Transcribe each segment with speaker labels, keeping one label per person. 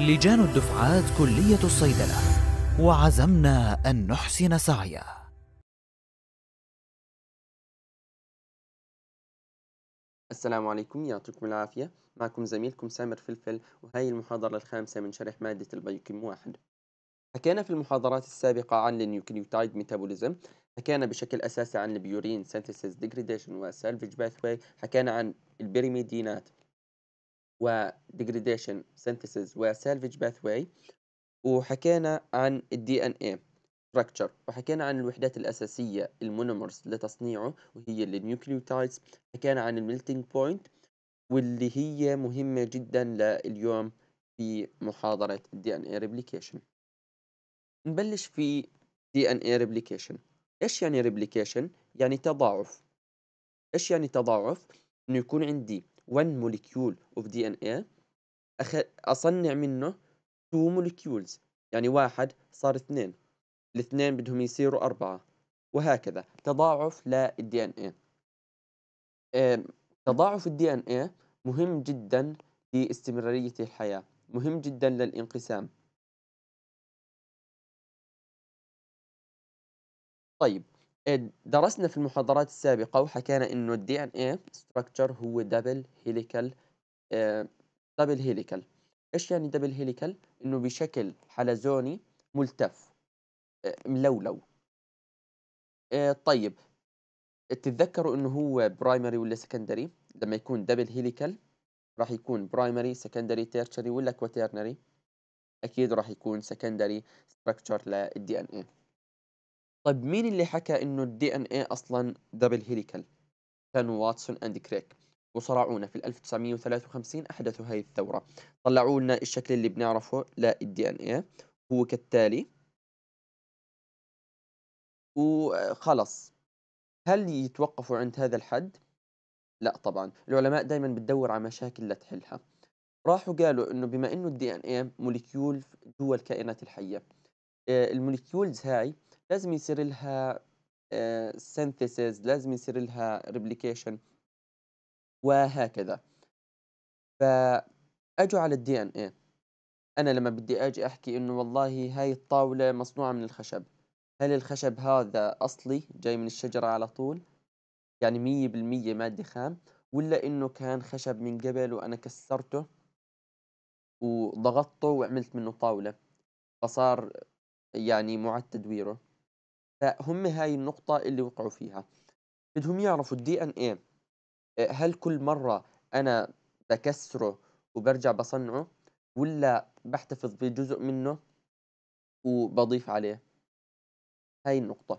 Speaker 1: لجان الدفعات كلية الصيدلة وعزمنا أن نحسن سعيا
Speaker 2: السلام عليكم يعطيكم العافية معكم زميلكم سامر فلفل وهي المحاضرة الخامسة من شرح مادة البيوكيم واحد حكينا في المحاضرات السابقة عن النيوكليوتايد ميتابوليزم حكينا بشكل أساسي عن البيورين سينثيسيس ديجريديشن والسالفج باثوي حكينا عن البريميدينات وديجريديشن سينثيسيس وسالفج باثواي وحكينا عن الدي ان اي ستراكشر وحكينا عن الوحدات الأساسية المونومرز لتصنيعه وهي النيوكليوتايدز حكينا عن الميلتينج بوينت واللي هي مهمة جدا لليوم في محاضرة الدي ان اي ريبليكيشن نبلش في دي ان اي ريبليكيشن ايش يعني ريبليكيشن يعني تضاعف ايش يعني تضاعف انه يكون عندي one molecule of DNA أصنع منه two molecules يعني واحد صار اثنين الاثنين بدهم يصيروا أربعة وهكذا تضاعف للدي ان اي تضاعف الدي ان اي مهم جدا لاستمرارية الحياة مهم جدا للانقسام طيب درسنا في المحاضرات السابقة وحكينا إنه الدي إن إيه ستراكشر هو دبل هيليكال دبل هيليكال إيش يعني دبل هيليكال؟ إنه بشكل حلزوني ملتف آه، ملولو آه، طيب تتذكروا إنه هو برايمري ولا سكندري؟ لما يكون دبل هيليكال راح يكون برايمري سكندري تيرشري ولا كواترنري؟ أكيد راح يكون سكندري ستراكشر للدي إن إيه طيب مين اللي حكى انه الدي ان اي اصلا دبل هيليكال؟ كانوا واتسون اند كريك وصرعونا في 1953 احدثوا هاي الثوره طلعوا لنا الشكل اللي بنعرفه للدي ان اي هو كالتالي وخلص هل يتوقفوا عند هذا الحد؟ لا طبعا العلماء دائما بتدور على مشاكل لتحلها راحوا قالوا انه بما انه الدي ان اي موليكيول جوا الكائنات الحيه آه، الموليكيولز هاي لازم يصير لها سينثيسيز آه، لازم يصير لها ريبليكيشن وهكذا فاجوا على الدي ان اي انا لما بدي اجي احكي انه والله هاي الطاوله مصنوعه من الخشب هل الخشب هذا اصلي جاي من الشجره على طول يعني مية بالمية مادة خام ولا إنه كان خشب من قبل وأنا كسرته وضغطته وعملت منه طاولة فصار يعني معد تدويره فهم هاي النقطة اللي وقعوا فيها بدهم يعرفوا الدي ان ايه آه، هل كل مرة انا بكسره وبرجع بصنعه ولا بحتفظ بجزء منه وبضيف عليه هاي النقطة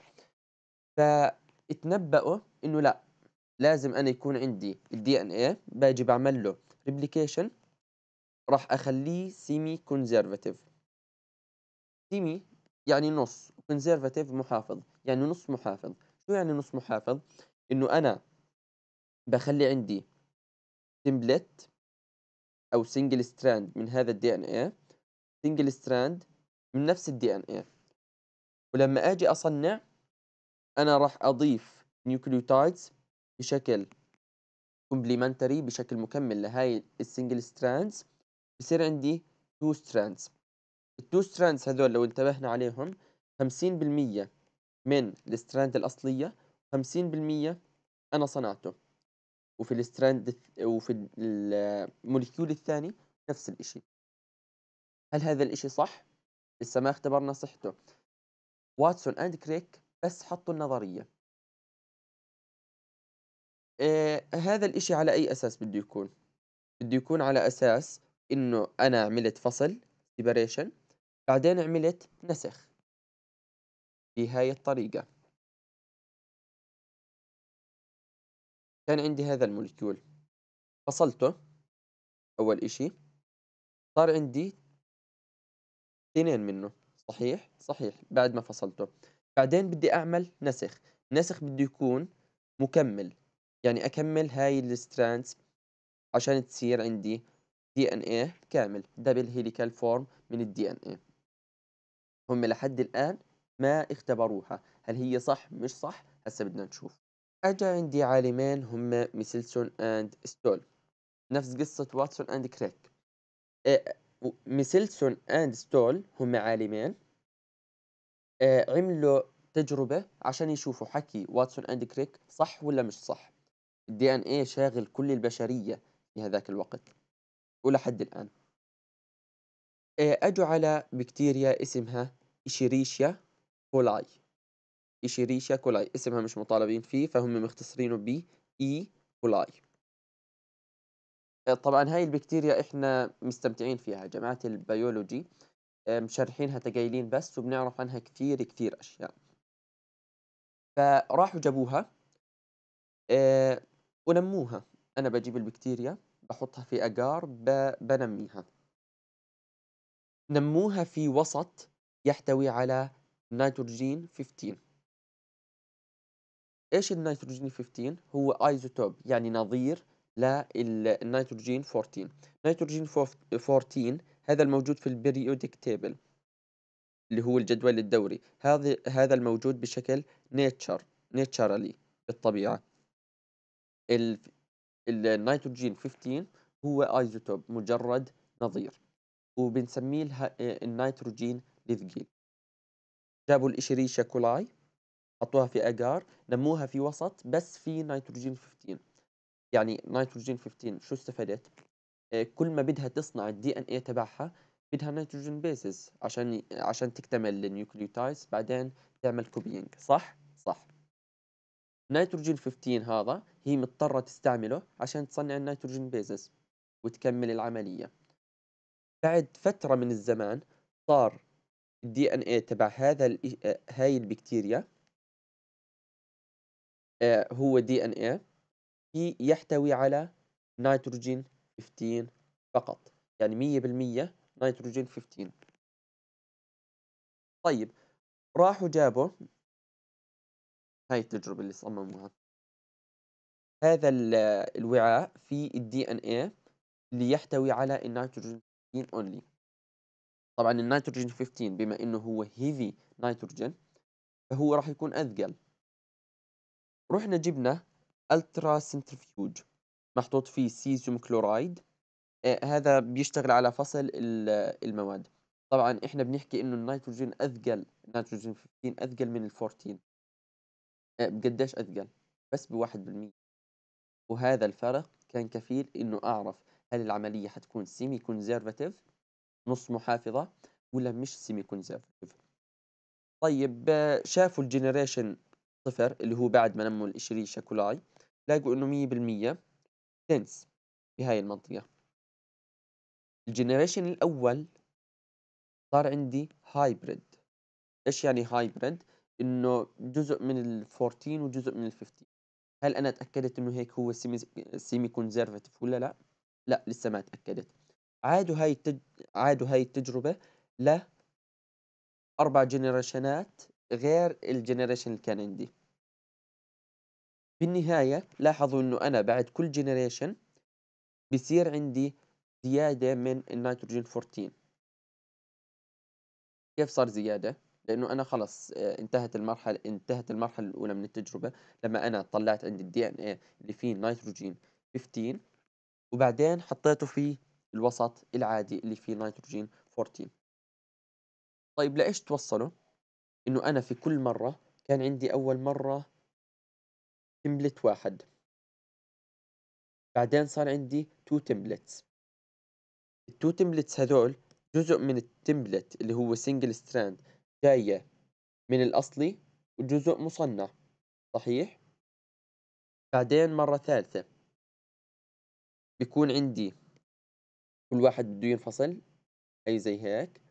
Speaker 2: فاتنبأوا انه لا لازم انا يكون عندي الدي ان ايه باجي بعمل له ريبليكيشن راح اخليه سيمي كونزرفاتيف سيمي يعني نص كونزرفاتيف محافظ يعني نص محافظ شو يعني نص محافظ انه انا بخلي عندي تمبلت او سنجل ستراند من هذا الدي ان اي سنجل ستراند من نفس الدي ان اي ولما اجي اصنع انا راح اضيف نيوكليوتايدز بشكل كومبليمنتري بشكل مكمل لهاي السنجل ستراندز بصير عندي تو ستراندز التو ستراندز هذول لو انتبهنا عليهم خمسين بالمية من الستراند الأصلية خمسين بالمية أنا صنعته وفي الستراند وفي الموليكيول الثاني نفس الإشي هل هذا الإشي صح؟ لسه ما اختبرنا صحته واتسون أند كريك بس حطوا النظرية آه هذا الإشي على أي أساس بده يكون؟ بده يكون على أساس إنه أنا عملت فصل سيبريشن بعدين عملت نسخ
Speaker 1: بهاي الطريقة كان عندي
Speaker 2: هذا المولكيول فصلته أول إشي صار عندي اثنين منه صحيح صحيح بعد ما فصلته بعدين بدي أعمل نسخ نسخ بده يكون مكمل يعني أكمل هاي الستراندز عشان تصير عندي دي ان ايه كامل دبل هيليكال فورم من الدي ان ايه هم لحد الآن ما اختبروها هل هي صح مش صح هسه بدنا نشوف اجا عندي عالمين هما ميسلسون اند ستول نفس قصة واتسون اند كريك آه، ميسلسون اند ستول هما عالمين آه، عملوا تجربة عشان يشوفوا حكي واتسون اند كريك صح ولا مش صح الدي ان ايه شاغل كل البشرية في هذاك الوقت ولحد الآن آه، اجوا على بكتيريا اسمها إشيريشيا كولاي ريشا كولاي اسمها مش مطالبين فيه فهم مختصرينه ب إي كولاي طبعا هاي البكتيريا احنا مستمتعين فيها جماعة البيولوجي آه، مشرحينها تقايلين بس وبنعرف عنها كثير كثير أشياء فراحوا جابوها آه، ونموها أنا بجيب البكتيريا بحطها في أجار بنميها نموها في وسط يحتوي على نيتروجين 15 ايش النيتروجين 15 هو ايزوتوب يعني نظير للنيتروجين 14 نيتروجين 14 هذا الموجود في البريودك تيبل اللي هو الجدول الدوري هذا هذا الموجود بشكل نيتشر نيتشرالي بالطبيعه النيتروجين 15 هو ايزوتوب مجرد نظير وبنسميه النيتروجين الثقيل جابوا الإشريشة كولاي حطوها في أجار نموها في وسط بس في نيتروجين 15 يعني نيتروجين 15 شو استفدت؟ آه، كل ما بدها تصنع الدي ان اي تبعها بدها نيتروجين بيسز عشان عشان تكتمل النيوكليوتايدز بعدين تعمل كوبينج صح؟ صح نيتروجين 15 هذا هي مضطرة تستعمله عشان تصنع النيتروجين بيزز وتكمل العملية بعد فترة من الزمان صار الدي ان اي تبع هذا ال آه، هاي البكتيريا آه، هو دي ان اي يحتوي على نيتروجين 15 فقط يعني 100% نيتروجين 15 طيب راحوا جابوا هاي التجربة اللي صمموها هذا آه، الوعاء في الدي ان اي اللي يحتوي على النيتروجين اونلي طبعا النيتروجين 15 بما انه هو هيفي نيتروجين فهو راح يكون اثقل رحنا جبنا الترا سنترفيوج محطوط فيه سيزيوم كلورايد آه هذا بيشتغل على فصل المواد طبعا احنا بنحكي انه النيتروجين اثقل النيتروجين 15 اثقل من ال 14 آه بقديش اثقل بس بواحد بالمية وهذا الفرق كان كفيل انه اعرف هل العملية حتكون سيمي كونزرفاتيف نص محافظة ولا مش سيمي كونزرفتيف طيب شافوا الجنريشن صفر اللي هو بعد ما نموا الإشري شاكولاي لاقوا إنه مية بالمية دنس في هاي المنطقة الجنريشن الأول صار عندي هايبرد إيش يعني هايبرد؟ إنه جزء من ال 14 وجزء من ال 15 هل أنا تأكدت إنه هيك هو سيمي, سيمي كونزرفتيف ولا لا؟ لا لسه ما تأكدت عادوا هاي التج... عادوا هاي التجربة ل أربع جنريشنات غير الجنريشن اللي كان عندي بالنهاية لاحظوا إنه أنا بعد كل جنريشن بصير عندي زيادة من النيتروجين 14 كيف صار زيادة؟ لأنه أنا خلص آه، انتهت المرحلة انتهت المرحلة الأولى من التجربة لما أنا طلعت عندي الدي إن إيه اللي فيه نيتروجين 15 وبعدين حطيته في الوسط العادي اللي فيه نيتروجين 14 طيب لإيش توصلوا إنه أنا في كل مرة كان عندي أول مرة تمبلت واحد بعدين صار عندي تو تمبلتس التو تمبلتس هذول جزء من التمبلت اللي هو سنجل ستراند جاية من الأصلي وجزء مصنع صحيح بعدين مرة ثالثة بيكون عندي كل واحد بده ينفصل
Speaker 1: أي زي هيك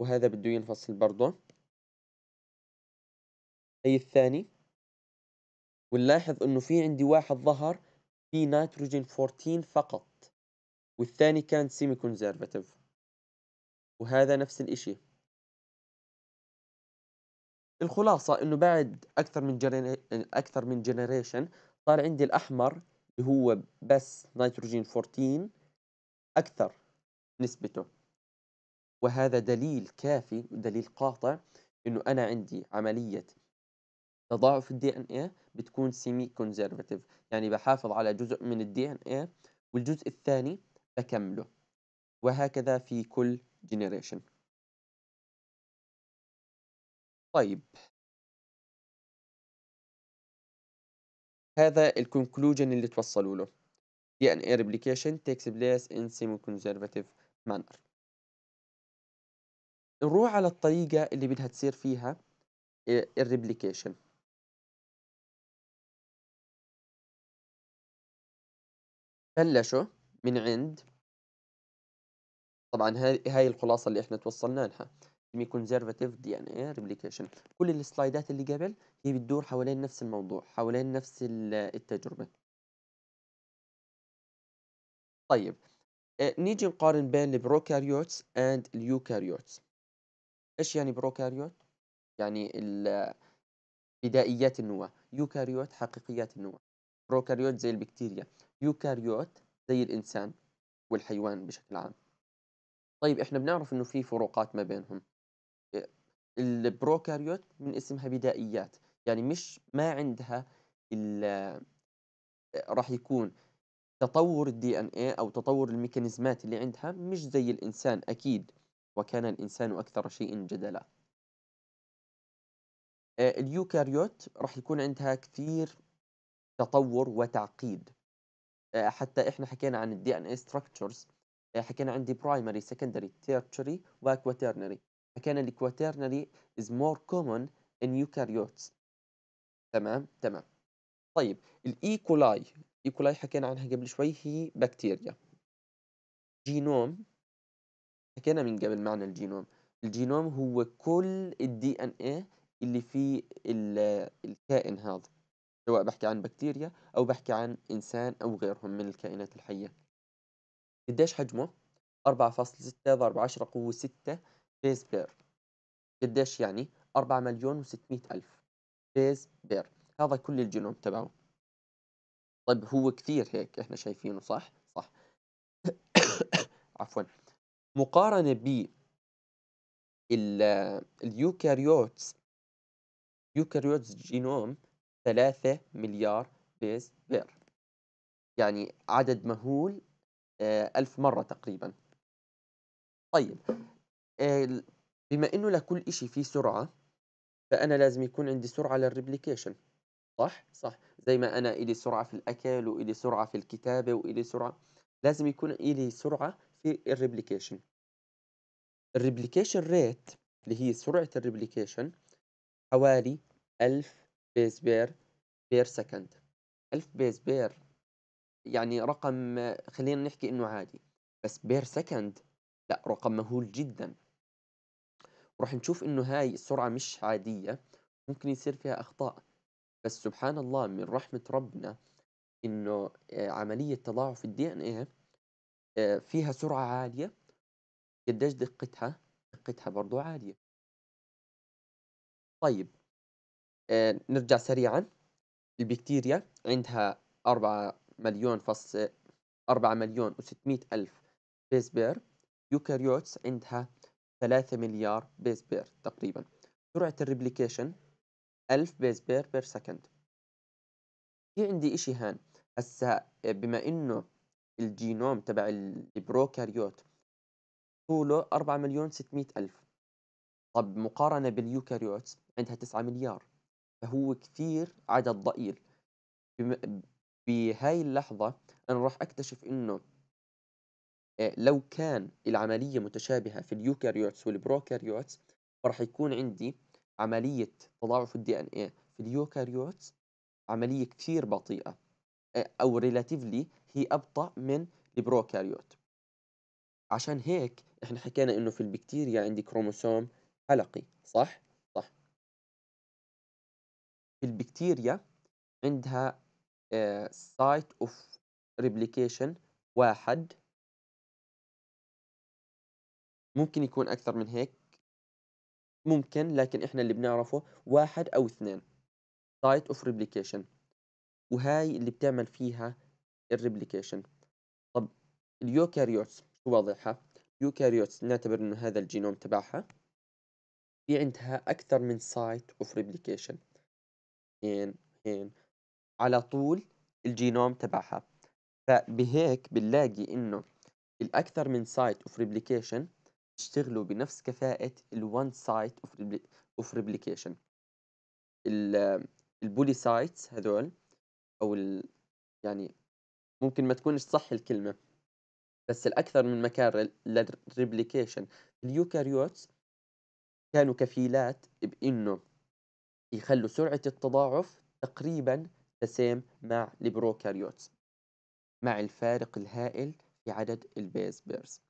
Speaker 1: وهذا بده ينفصل برضه
Speaker 2: اي الثاني ونلاحظ انه في عندي واحد ظهر في نيتروجين 14 فقط والثاني كان سيمي كونزرفاتيف وهذا نفس الاشي الخلاصة انه بعد اكثر من جرين... اكثر من جنريشن صار عندي الاحمر اللي هو بس نيتروجين 14 أكثر نسبته وهذا دليل كافي ودليل قاطع إنه أنا عندي عملية تضاعف الدي ان إيه بتكون سيمي كونزرفتيف يعني بحافظ على جزء من الدي ان إيه والجزء الثاني بكمله وهكذا في كل جينيريشن طيب هذا الكونكلوجن اللي توصلوا له يعني replication takes place in semi-conservative manner نروح على الطريقة اللي بدها تصير فيها
Speaker 1: replication
Speaker 2: بلشوا من عند طبعا هاي هاي الخلاصة اللي احنا توصلنا لها semi كونزرفاتيف دي ان اي ريبليكيشن كل السلايدات اللي قبل هي بتدور حوالين نفس الموضوع حوالين نفس التجربة طيب آه، نيجي نقارن بين البروكاريوتس اند اليوكاريوتس ايش يعني بروكاريوت يعني بدائيات النواه يوكاريوت حقيقيات النواه بروكاريوت زي البكتيريا يوكاريوت زي الانسان والحيوان بشكل عام طيب احنا بنعرف انه في فروقات ما بينهم آه، البروكاريوت من اسمها بدائيات يعني مش ما عندها آه، راح يكون تطور الدي ان اي او تطور الميكانيزمات اللي عندها مش زي الانسان اكيد وكان الانسان اكثر شيء جدلا آه، اليوكاريوت راح يكون عندها كثير تطور وتعقيد آه، حتى احنا حكينا عن الدي ان اي ستراكشرز حكينا عندي برايمري سكندري تيرتشري وكواترنري حكينا الكواترنري is more common in eukaryotes تمام تمام طيب الايكولاي e إيكولاي حكينا عنها قبل شوي هي بكتيريا جينوم حكينا من قبل معنى الجينوم الجينوم هو كل الدي ان ايه اللي في الكائن هذا سواء بحكي عن بكتيريا او بحكي عن انسان او غيرهم من الكائنات الحيه قديش حجمه 4.6 ضرب 10 قوه 6 بيز بير قديش يعني 4 مليون و600 الف بيز بير هذا كل الجينوم تبعه طيب هو كثير هيك احنا شايفينه صح صح عفوا مقارنة ب اليوكاريوتس يوكاريوتس جينوم ثلاثة مليار بيز بير يعني عدد مهول آه، ألف مرة تقريبا طيب آه، بما انه لكل اشي في سرعة فأنا لازم يكون عندي سرعة للريبليكيشن صح صح زي ما انا الي سرعه في الاكل والي سرعه في الكتابه والي سرعه لازم يكون الي سرعه في الريبليكيشن الريبليكيشن ريت اللي هي سرعه الريبليكيشن حوالي 1000 بيز بير بير سكند 1000 بيز بير يعني رقم خلينا نحكي انه عادي بس بير سكند لا رقم مهول جدا راح نشوف انه هاي السرعه مش عاديه ممكن يصير فيها اخطاء بس سبحان الله من رحمة ربنا إنه آه، عملية تضاعف الدي إن إيه آه، فيها سرعة عالية قديش دقتها؟ دقتها برضو عالية طيب آه، نرجع سريعا البكتيريا عندها أربعة مليون فص أربعة مليون وستمائة ألف بيز بير يوكاريوتس عندها ثلاثة مليار بيز بير تقريبا سرعة الريبليكيشن 1000 بيز بير بير سكند في عندي إشي هان هسا آه، بما إنه الجينوم تبع البروكاريوت طوله 4 مليون 600 ألف طب مقارنة باليوكاريوت عندها 9 مليار فهو كثير عدد ضئيل بهاي اللحظة أنا راح أكتشف إنه آه، لو كان العملية متشابهة في اليوكاريوتس والبروكاريوتس راح يكون عندي عملية تضاعف الدي ان ايه في اليوكاريوت عملية كثير بطيئة آه، أو ريلاتيفلي هي أبطأ من البروكاريوت عشان هيك احنا حكينا انه في البكتيريا عندي كروموسوم حلقي صح؟ صح في البكتيريا عندها سايت اوف ريبليكيشن واحد ممكن يكون أكثر من هيك ممكن لكن احنا اللي بنعرفه واحد او اثنين سايت اوف ريبليكيشن وهاي اللي بتعمل فيها الريبليكيشن طب اليوكاريوتس شو وضعها يوكاريوتس نعتبر انه هذا الجينوم تبعها في عندها اكثر من سايت اوف ريبليكيشن هين هين على طول الجينوم تبعها فبهيك بنلاقي انه الاكثر من سايت اوف ريبليكيشن يشتغلوا بنفس كفاءة site of replication ريبليكيشن البولي سايتس هذول او ال... يعني ممكن ما تكونش صح الكلمة بس الأكثر من مكان للريبليكيشن اليوكاريوتس كانوا كفيلات بإنه يخلوا سرعة التضاعف تقريبا تسام مع البروكاريوتس مع الفارق الهائل في عدد البيز بيرز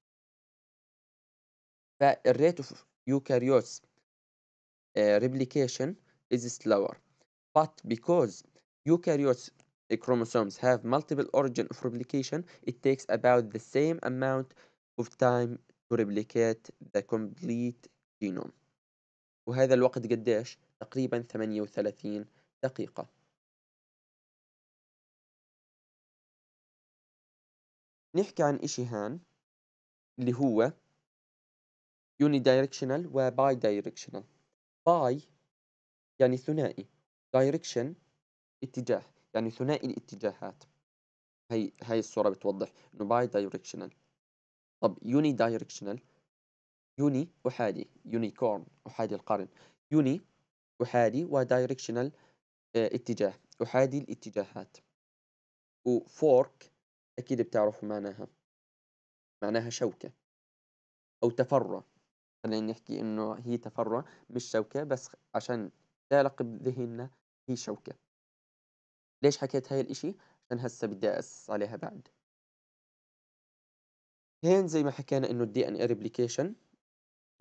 Speaker 2: فالريت اوف eukaryotes uh, replication is slower but because eukaryotes chromosomes have multiple origin of replication it takes about the same amount of time to replicate the complete genome وهذا الوقت قديش تقريبا 38 دقيقة نحكي عن إشي هان اللي هو يوني دايركشنال وباي دايركشنال باي يعني ثنائي دايركشن اتجاه يعني ثنائي الاتجاهات هي هاي الصورة بتوضح انه باي دايركشنال طب يوني دايركشنال يوني احادي يونيكورن احادي القرن يوني احادي ودايركشنال اتجاه احادي الاتجاهات وفورك اكيد بتعرفوا معناها معناها شوكة او تفرع خلينا نحكي إنه هي تفرع مش شوكة بس عشان تعلق بذهننا هي شوكة ليش حكيت هاي الإشي؟ عشان هسه بدي أسس عليها بعد هين زي ما حكينا إنه الدي إن إيه ريبليكيشن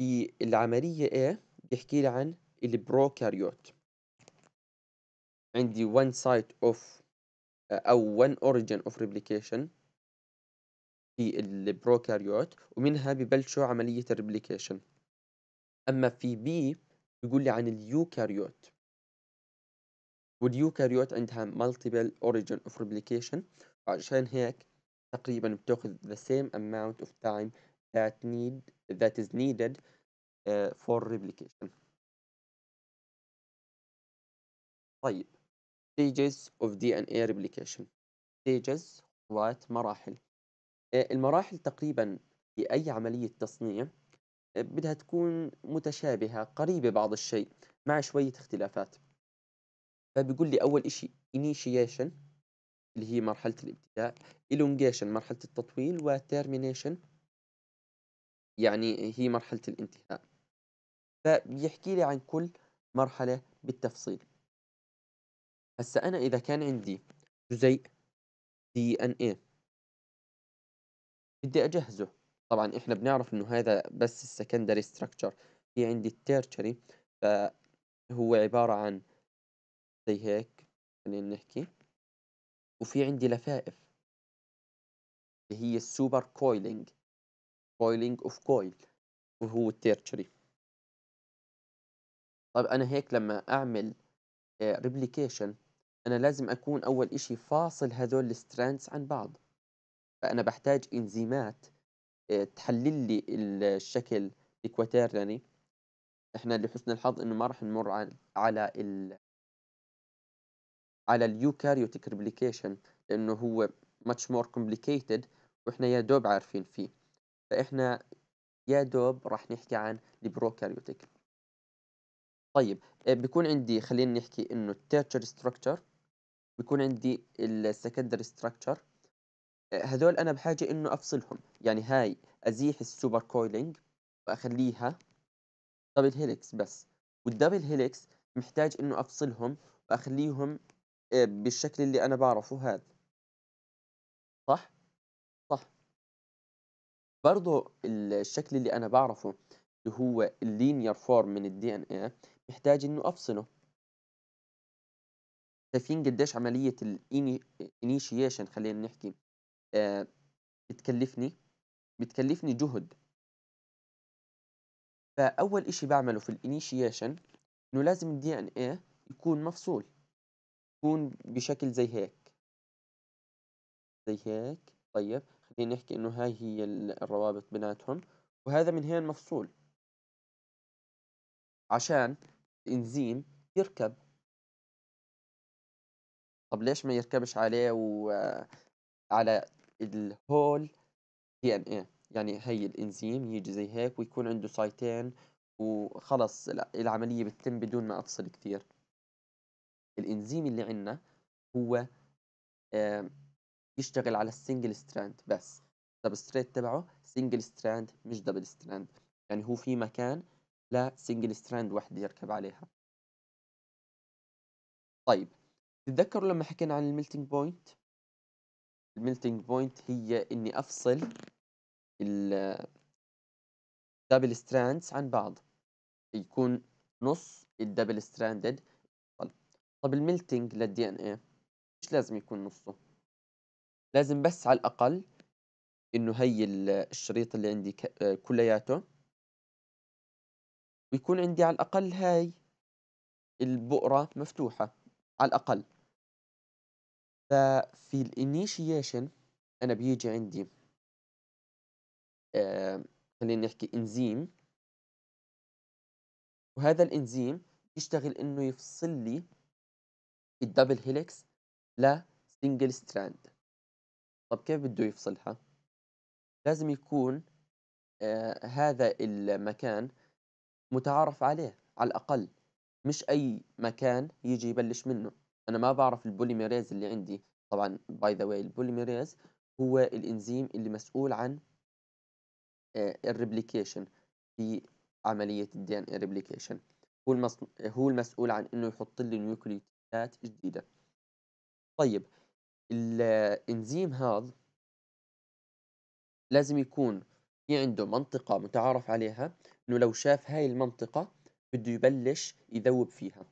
Speaker 2: في العملية ايه بيحكي لي عن البروكاريوت عندي one site of أو one origin of replication في البروكاريوت ومنها ببلشوا عملية الريبليكيشن أما في بي بيقول لي عن اليوكاريوت واليوكاريوت عندها multiple origin of replication عشان هيك تقريبا بتاخذ the same amount of time that need that is needed uh, for replication طيب stages of DNA replication stages خطوات مراحل المراحل تقريبا في أي عملية تصنيع بدها تكون متشابهة قريبة بعض الشيء مع شوية اختلافات فبيقول لي أول إشي initiation اللي هي مرحلة الابتداء elongation مرحلة التطويل و termination يعني هي مرحلة الانتهاء فبيحكي لي عن كل مرحلة بالتفصيل هسا أنا إذا كان عندي جزيء DNA بدي أجهزه طبعا إحنا بنعرف إنه هذا بس السكندري ستراكشر في عندي التيرشري فهو عبارة عن زي هيك خلينا نحكي وفي عندي لفائف اللي هي السوبر كويلينج كويلينج اوف كويل وهو التيرشري طيب انا هيك لما اعمل ريبليكيشن آه، انا لازم اكون اول اشي فاصل هذول الستراندز عن بعض فأنا بحتاج إنزيمات آه، تحلل لي الشكل الكواترني يعني. إحنا لحسن الحظ إنه ما راح نمر على على ال على اليوكاريوتيك ريبليكيشن لأنه هو ماتش مور complicated وإحنا يا دوب عارفين فيه فإحنا يا دوب راح نحكي عن البروكاريوتيك طيب آه، بيكون عندي خلينا نحكي انه التيرشر ستراكشر بيكون عندي السكندري ستراكشر هذول انا بحاجه انه افصلهم يعني هاي ازيح السوبر كويلينج واخليها دبل هيلكس بس والدبل هيلكس محتاج انه افصلهم واخليهم آه، بالشكل اللي انا بعرفه هذا صح صح برضو الشكل اللي انا بعرفه اللي هو اللينير فورم من الدي ان ايه محتاج انه افصله شايفين قديش عملية الانيشيشن خلينا نحكي آه، بتكلفني بتكلفني جهد فأول إشي بعمله في الانيشيشن إنه لازم الدي إن إيه يكون مفصول يكون بشكل زي هيك زي هيك طيب خلينا نحكي إنه هاي هي الروابط بيناتهم وهذا من هين مفصول عشان الإنزيم يركب طب ليش ما يركبش عليه وعلى آه، الهول دي ان اي يعني هي الانزيم يجي زي هيك ويكون عنده سايتين وخلص العملية بتتم بدون ما أفصل كثير الإنزيم اللي عندنا هو يشتغل على السنجل ستراند بس السبستريت تبعه سنجل ستراند مش دبل ستراند يعني هو في مكان لا سنجل ستراند وحده يركب عليها طيب تتذكروا لما حكينا عن الميلتنج بوينت الميلتنج بوينت هي اني افصل ال دبل ستراندز عن بعض يكون نص الدبل ستراندد طب الميلتنج للدي ان ايه مش لازم يكون نصه لازم بس على الاقل انه هي الشريط اللي عندي كلياته ويكون عندي على الاقل هاي البؤرة مفتوحة على الاقل ففي الانيشيشن انا بيجي عندي آه خلينا نحكي انزيم وهذا الانزيم يشتغل انه يفصل لي الدبل هيليكس لسنجل ستراند طب كيف بده يفصلها لازم يكون آه هذا المكان متعارف عليه على الاقل مش اي مكان يجي يبلش منه انا ما بعرف البوليميريز اللي عندي طبعا باي ذا واي البوليميريز هو الانزيم اللي مسؤول عن آه، الريبليكيشن في عمليه الدي ان اي ريبليكيشن هو هو المسؤول عن انه يحط لي نيوكليوتيدات جديده طيب الانزيم هذا لازم يكون في عنده منطقه متعارف عليها انه لو شاف هاي المنطقه بده يبلش يذوب فيها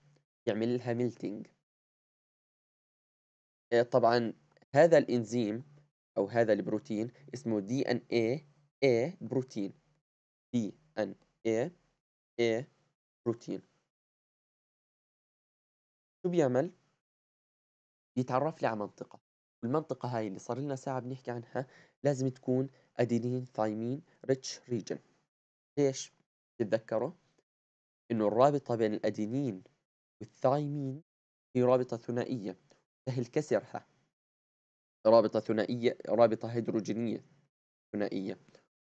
Speaker 2: يعمل لها ميلتينج آه، طبعا هذا الإنزيم أو هذا البروتين اسمه دي إن اي اي بروتين دي إن اي اي بروتين شو بيعمل؟ بيتعرف لي على منطقة والمنطقة هاي اللي صار لنا ساعة بنحكي عنها لازم تكون أدينين ثايمين ريتش ريجن ليش؟ تتذكروا؟ إنه الرابطة بين الأدينين والثايمين هي رابطة ثنائية سهل كسرها رابطة ثنائية رابطة هيدروجينية ثنائية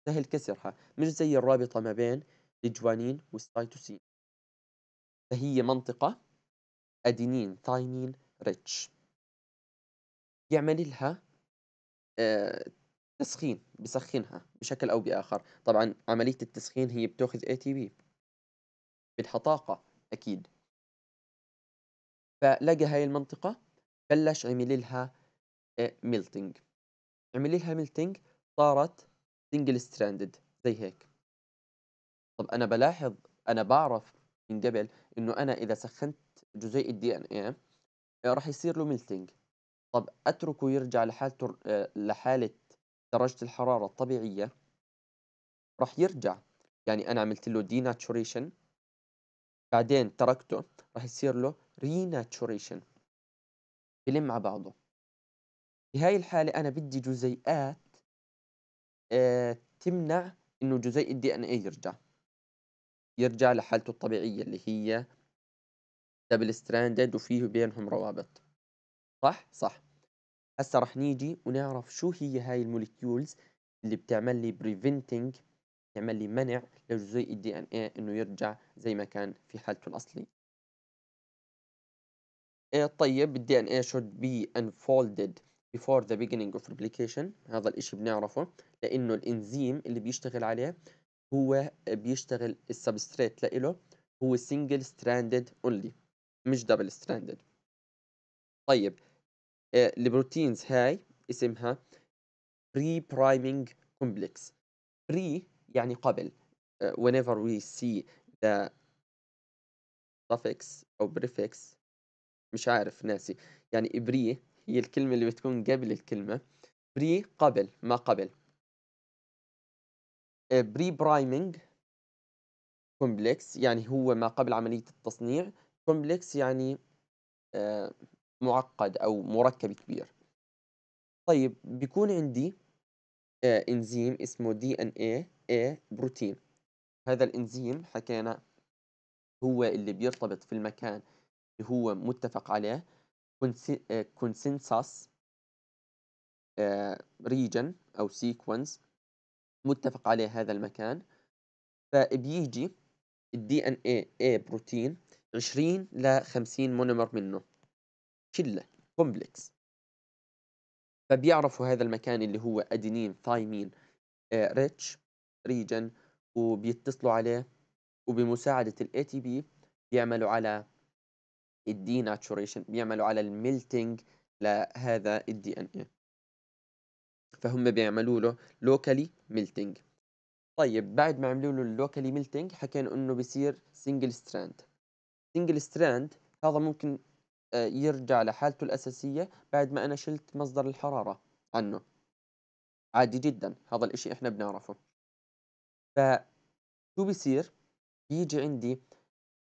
Speaker 2: سهل كسرها مش زي الرابطة ما بين الجوانين والسيتوسين فهي منطقة أدينين ثايمين ريتش يعمل لها آه، تسخين بسخنها بشكل أو بآخر طبعا عملية التسخين هي بتأخذ ATP بدها طاقة أكيد فلقى هاي المنطقة بلش عمل لها آه، ميلتنج عمل لها ميلتنج صارت سنجل ستراندد زي هيك طب انا بلاحظ انا بعرف من قبل انه انا اذا سخنت جزيء الدي ان آه، اي راح يصير له ميلتنج طب اتركه يرجع لحالته آه، لحاله درجه الحراره الطبيعيه راح يرجع يعني انا عملت له دي ناتشوريشن بعدين تركته راح يصير له ريناتشوريشن بلم على بعضه في هاي الحالة أنا بدي جزيئات آه تمنع إنه جزيء الدي إن إيه يرجع يرجع لحالته الطبيعية اللي هي دبل ستراندد وفيه بينهم روابط صح؟ صح هسا رح نيجي ونعرف شو هي هاي الموليكيولز اللي بتعمل لي بريفنتنج بتعمل لي منع لجزيء الدي ان ايه انه يرجع زي ما كان في حالته الاصليه طيب الـ DNA should be unfolded before the beginning of replication هذا الاشي بنعرفه لانه الانزيم اللي بيشتغل عليه هو بيشتغل السبستريت لإله هو single stranded only مش double stranded طيب البروتينز هاي اسمها pre priming complex pre يعني قبل whenever we see the suffix أو prefix مش عارف ناسي يعني إبري هي الكلمة اللي بتكون قبل الكلمة بري قبل ما قبل آه، بري برايمينج كومبلكس يعني هو ما قبل عملية التصنيع كومبلكس يعني آه، معقد أو مركب كبير طيب بيكون عندي آه، انزيم اسمه دي ان اي اي بروتين هذا الانزيم حكينا هو اللي بيرتبط في المكان هو متفق عليه آه، كونسنسس ريجن آه، او سيكونس متفق عليه هذا المكان فبيجي الدي ان اي اي بروتين 20 ل 50 مونومر منه شله كومبلكس فبيعرفوا هذا المكان اللي هو ادينين ثايمين ريتش ريجن وبيتصلوا عليه وبمساعدة ال ATP بيعملوا على الدي ناتشوريشن بيعملوا على الميلتنج لهذا الدي ان اي فهم بيعملوا له لوكالي ميلتنج طيب بعد ما عملوا له اللوكالي ميلتنج حكينا انه بصير سنجل ستراند سنجل ستراند هذا ممكن آه، يرجع لحالته الأساسية بعد ما أنا شلت مصدر الحرارة عنه عادي جدا هذا الإشي إحنا بنعرفه فشو بيصير بيجي عندي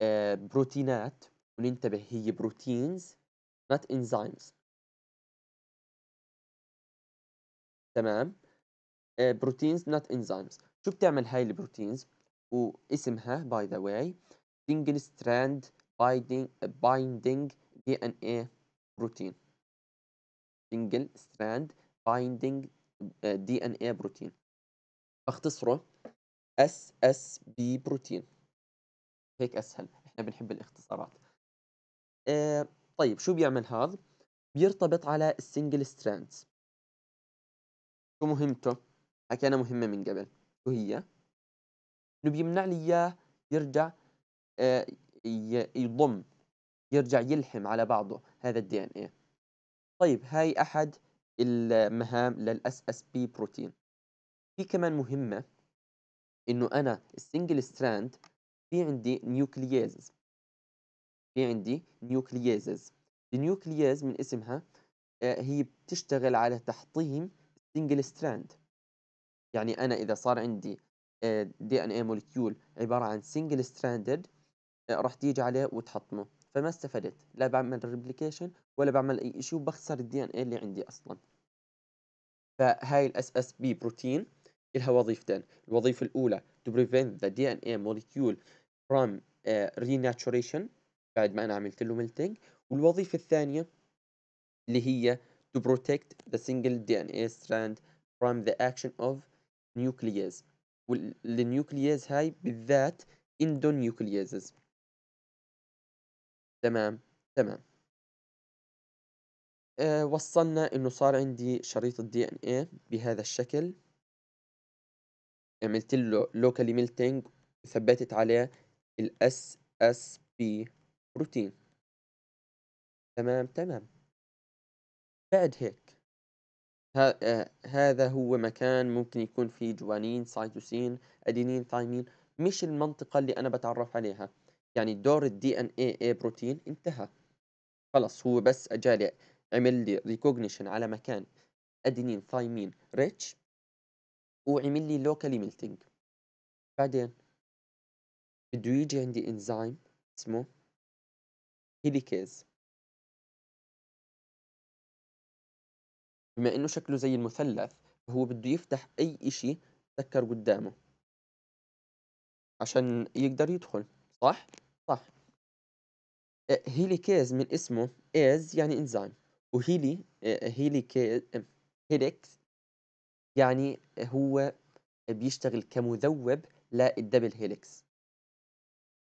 Speaker 2: آه، بروتينات وننتبه هي بروتينز not enzymes تمام آه، بروتينز نوت انزيمز شو بتعمل هاي البروتينز واسمها باي ذا واي سنجل ستراند binding, بايندينج دي ان اي بروتين سنجل ستراند بايندينج دي ان اي بروتين اس اس بي بروتين هيك اسهل احنا بنحب الاختصارات آه، طيب شو بيعمل هذا؟ بيرتبط على السنجل ستراند شو مهمته؟ حكينا مهمة من قبل شو هي؟ انه بيمنع لي اياه يرجع آه، يضم يرجع يلحم على بعضه هذا الدي ان ايه طيب هاي احد المهام للاس اس بي بروتين في كمان مهمة انه انا السنجل ستراند في عندي نيوكلييز في عندي نيوكليازز النيوكلياز من اسمها آه، هي بتشتغل على تحطيم سنجل ستراند يعني انا اذا صار عندي دي ان اي مولكيول عباره عن سنجل ستراندد آه، راح تيجي عليه وتحطمه فما استفدت لا بعمل ريبليكيشن ولا بعمل اي شيء وبخسر الدي ان اي اللي عندي اصلا فهاي الاس اس بي بروتين لها وظيفتين الوظيفه الاولى to prevent the DNA molecule from فروم آه، ريناتشوريشن بعد ما انا عملت له ميلتنج والوظيفه الثانيه اللي هي to protect the single DNA strand from the action of nuclease والنيوكلياز هاي بالذات endonucleases تمام تمام أه وصلنا انه صار عندي شريط الدي ان اي بهذا الشكل عملت له لوكالي ميلتينج وثبتت عليه الاس اس بي روتين تمام تمام بعد هيك ها آه هذا هو مكان ممكن يكون فيه جوانين سايتوسين أدينين ثايمين مش المنطقة اللي أنا بتعرف عليها يعني دور الدي ان اي اي بروتين انتهى خلص هو بس اجالي عمل لي ريكوجنيشن على مكان ادينين ثايمين ريتش وعمل لي لوكالي ميتنج بعدين بده يجي عندي انزيم اسمه هيليكيز بما انه شكله زي المثلث فهو بده يفتح اي اشي تذكر قدامه عشان يقدر يدخل صح؟ صح هيليكيز من اسمه از يعني انزيم وهيلي هيليكاز هيليكس يعني هو بيشتغل كمذوب للدبل هيليكس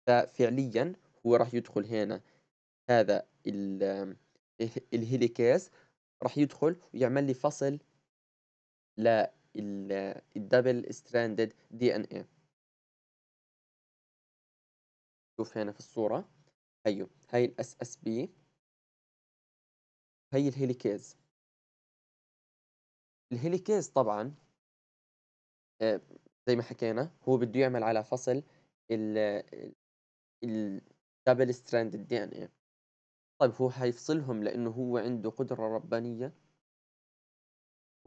Speaker 2: ففعليا هو راح يدخل هنا هذا آه، إه، الهيليكاز راح يدخل ويعمل لي فصل للدبل ستراندد دي ان اي شوف هنا في الصورة هيو
Speaker 1: هاي الاس اس بي هاي الهيليكاز
Speaker 2: الهيليكاز طبعا آه، زي ما حكينا هو بده يعمل على فصل ال الدبل double دي ان طيب هو حيفصلهم لأنه هو عنده قدرة ربانية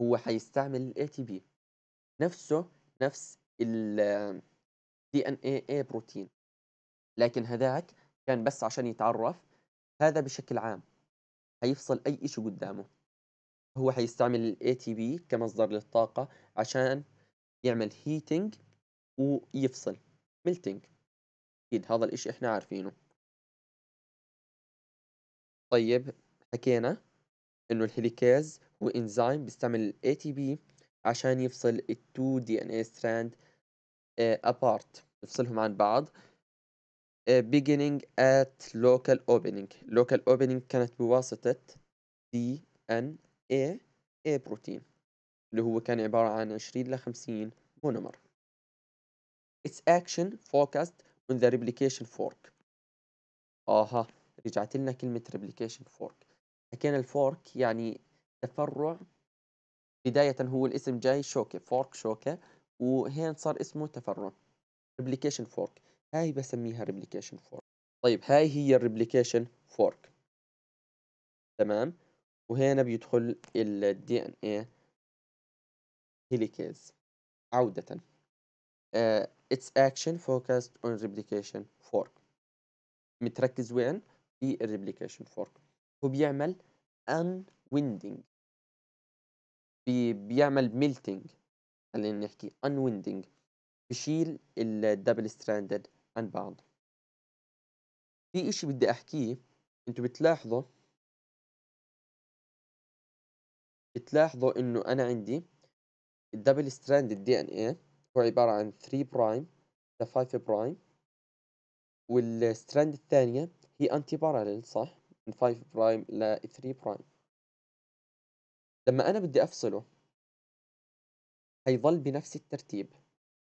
Speaker 2: هو حيستعمل الاي تي بي نفسه نفس ال دي ان اي اي بروتين لكن هذاك كان بس عشان يتعرف هذا بشكل عام هيفصل اي اشي قدامه هو حيستعمل الاي تي بي كمصدر للطاقة عشان يعمل هيتنج ويفصل ملتنج اكيد هذا الاشي احنا عارفينه طيب حكينا انه الهيليكاز هو انزيم بيستعمل الاي تي بي عشان يفصل التو دي ان اي ستراند ابارت يفصلهم عن بعض آه، beginning at local opening local opening كانت بواسطة دي ان اي اي بروتين اللي هو كان عبارة عن 20 ل 50 مونومر its action focused on the replication fork اها رجعت لنا كلمة ريبليكيشن فورك حكينا الفورك يعني تفرع بداية هو الاسم جاي شوكة فورك شوكة وهين صار اسمه تفرع ريبليكيشن فورك هاي بسميها ريبليكيشن فورك طيب هاي هي الريبليكيشن فورك تمام وهنا بيدخل ال ان اي هيليكيز عودة uh, its action focused on replication fork متركز وين في الريبليكيشن فورك هو بيعمل ان ويندينج بي بيعمل ميلتنج خلينا نحكي ان ويندينج بشيل الدبل ستراندد عن بعض في اشي بدي احكيه انتوا بتلاحظوا بتلاحظوا انه انا عندي الدبل ستراندد دي ان اي هو عبارة عن 3 برايم ل 5 برايم والستراند الثانية هي انتي باراليل صح؟ من 5 برايم ل 3 برايم لما انا بدي افصله هيظل بنفس الترتيب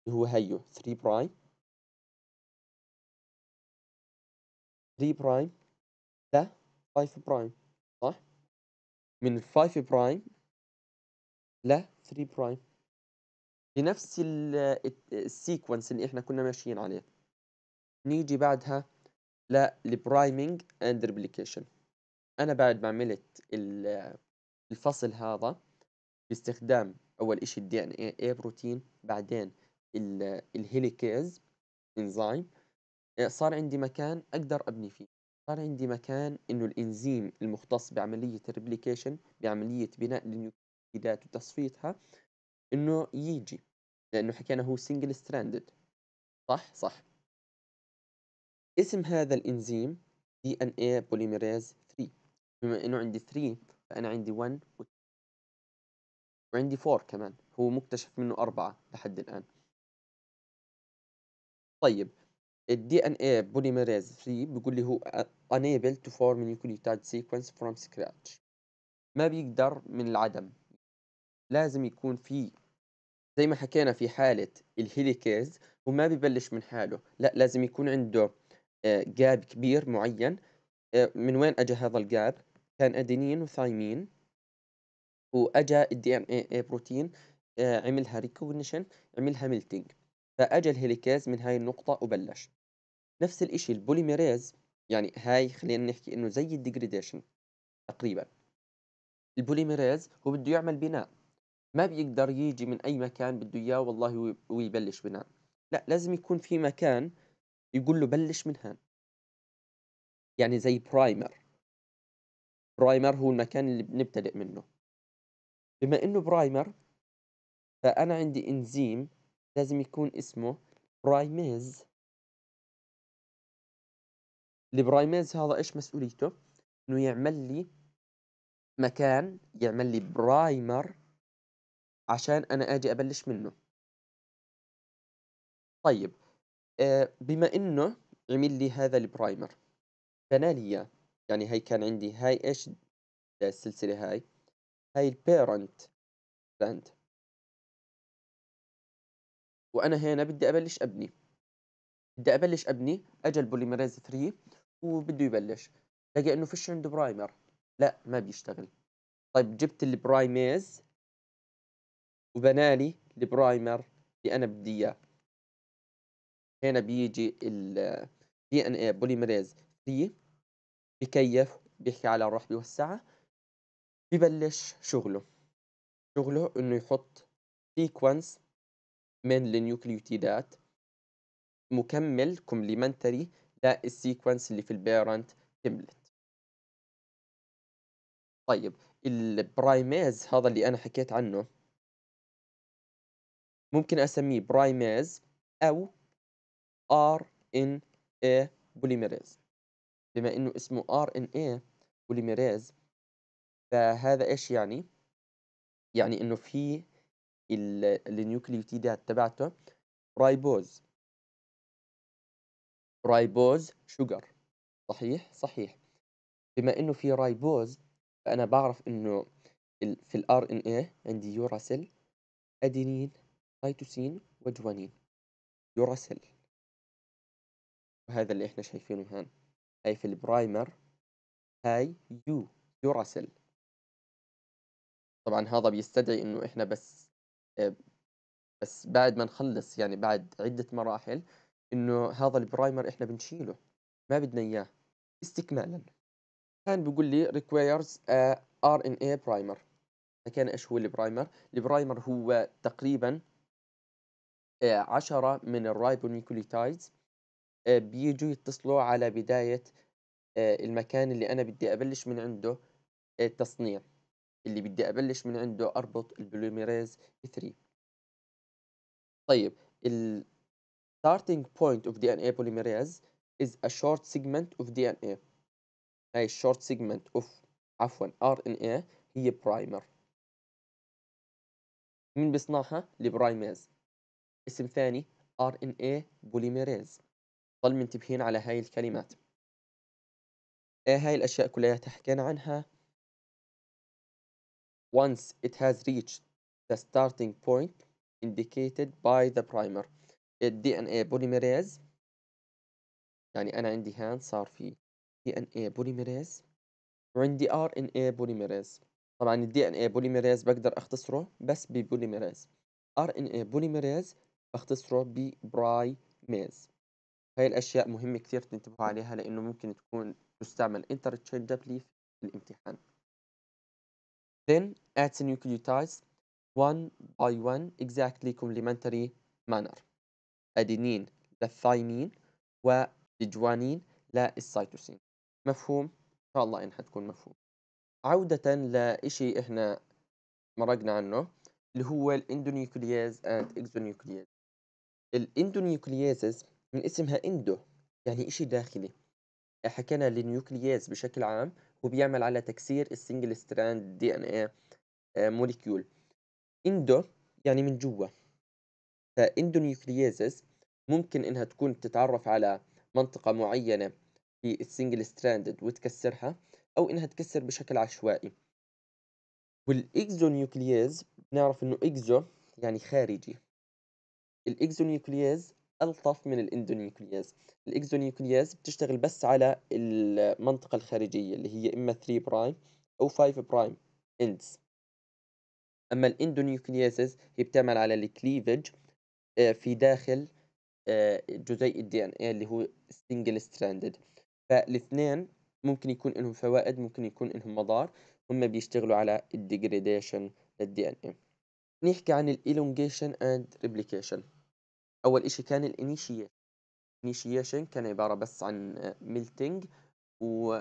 Speaker 2: اللي هو هيو
Speaker 1: 3 برايم 3 برايم
Speaker 2: ل 5 برايم صح؟ من 5 برايم ل 3 برايم بنفس السيكونس اللي احنا كنا ماشيين عليه نيجي بعدها البرايمينج اند ريبليكيشن انا بعد ما عملت الفصل هذا باستخدام اول اشي الدي ان اي اي بروتين بعدين الهيليكيز انزيم إيه، صار عندي مكان اقدر ابني فيه صار عندي مكان انه الانزيم المختص بعمليه الريبليكيشن بعمليه بناء النيوكليوتيدات وتصفيتها انه يجي لانه حكينا هو سنجل ستراندد صح صح اسم هذا الإنزيم دي ان اي بوليميراز 3 بما انه عندي 3 فانا عندي 1 و 2 وعندي 4 كمان هو مكتشف منه 4 لحد الان طيب الدي ان اي بوليميراز 3 بيقول لي هو unable to form nucleotide sequence from scratch ما بيقدر من العدم لازم يكون في زي ما حكينا في حالة الهيليكيز هو ما ببلش من حاله لا لازم يكون عنده آه، جاب كبير معين آه، من وين اجى هذا الجاب كان ادينين وثايمين واجى الدي ان اي بروتين آه، عملها ريكوجنيشن عملها ميلتنج فاجى الهيليكاز من هاي النقطه وبلش نفس الاشي البوليميريز يعني هاي خلينا نحكي انه زي الديجريديشن تقريبا البوليميريز هو بده يعمل بناء ما بيقدر يجي من اي مكان بده اياه والله ويبلش بناء لا لازم يكون في مكان يقول له بلش من هان يعني زي برايمر برايمر هو المكان اللي بنبتدئ منه بما انه برايمر فانا عندي انزيم لازم يكون اسمه برايميز البرايميز هذا ايش مسؤوليته انه يعمل لي مكان يعمل لي برايمر عشان انا اجي ابلش منه طيب آه، بما انه عمل لي هذا البرايمر بنى لي اياه يعني هي كان عندي هاي ايش السلسله هاي هاي البيرنت بلانت وانا هنا بدي ابلش ابني بدي ابلش ابني اجى البوليمريز 3 وبده يبلش لقى انه فيش عنده برايمر لا ما بيشتغل طيب جبت البرايميز وبنالي البرايمر اللي انا بدي اياه هنا بيجي ال دي ان اي بوليمريز 3 بكيف بيحكي على الروح والسعة ببلش شغله شغله انه يحط سيكونس من النيوكليوتيدات مكمل كومبليمنتري للسيكونس اللي في البيرنت تملت طيب البرايميز هذا اللي انا حكيت عنه ممكن اسميه برايميز او RNA بوليميريز بما انه اسمه RNA بوليميريز فهذا ايش يعني؟ يعني انه في النيوكليوتيدات تبعته رايبوز رايبوز شوجر صحيح صحيح بما انه في رايبوز فانا بعرف انه في الار ان اي عندي يوراسيل ادينين سيتوسين وجوانين يوراسيل وهذا اللي احنا شايفينه هان هاي في البرايمر هاي يو يوراسل طبعا هذا بيستدعي انه احنا بس آه، بس بعد ما نخلص يعني بعد عدة مراحل انه هذا البرايمر احنا بنشيله ما بدنا اياه استكمالا كان بيقول لي requires a RNA primer كان ايش هو البرايمر البرايمر هو تقريبا 10 آه، من الرايبونيكوليتايدز آه، بيجوا يتصلوا على بداية آه، المكان اللي أنا بدي أبلش من عنده آه، التصنيع اللي بدي أبلش من عنده أربط البوليميريز 3 طيب ال starting point of DNA polymerase is a short segment of DNA هاي short segment of عفوا RNA هي primer مين بيصنعها؟ البرايميز اسم ثاني RNA polymerase ضل منتبهين على هاي الكلمات هاي الأشياء كلها حكينا عنها once it has reached the starting point indicated by the primer ال DNA polymerase يعني أنا عندي هان صار في DNA polymerase وعندي RNA polymerase طبعا ال DNA polymerase بقدر أختصره بس ببوليميراز RNA polymerase بختصره ببرايميز هاي الأشياء مهمة كثير تنتبهوا عليها لأنه ممكن تكون تستعمل interchangeably في الامتحان. Then nucleotides one by one exactly complementary manner. أدينين للثايمين والجوانين للسيتوسين. مفهوم؟ إن شاء الله إنها تكون مفهوم. عودة لإشي إحنا مرقنا عنه اللي هو الاندونيوكلياز and اكزونيوكلياز. الإندونيوكلياز من اسمها إندو يعني إشي داخلي حكينا للنيوكلياز بشكل عام هو بيعمل على تكسير السنجل ستراند دي ان اي آه، موليكيول اندو يعني من جوا فاندونيوكليازز ممكن انها تكون بتتعرف على منطقة معينة في السنجل ستراندد وتكسرها او انها تكسر بشكل عشوائي والاكزونيوكلياز بنعرف انه اكزو يعني خارجي الاكزونيوكلياز ألطف من الإندونيوكلياز الإكزونيوكلياز بتشتغل بس على المنطقة الخارجية اللي هي إما 3 برايم أو 5 برايم إندز أما الإندونيوكلياز هي بتعمل على الكليفج آه، في داخل آه، جزيء الدي ان اي اللي هو سنجل ستراندد فالاثنين ممكن يكون لهم فوائد ممكن يكون لهم مضار هم بيشتغلوا على الديجريديشن للدي ان اي نحكي عن الالونجيشن اند ريبليكيشن أول إشي كان الإنيشيشن initiation كان عبارة بس عن ميلتينج و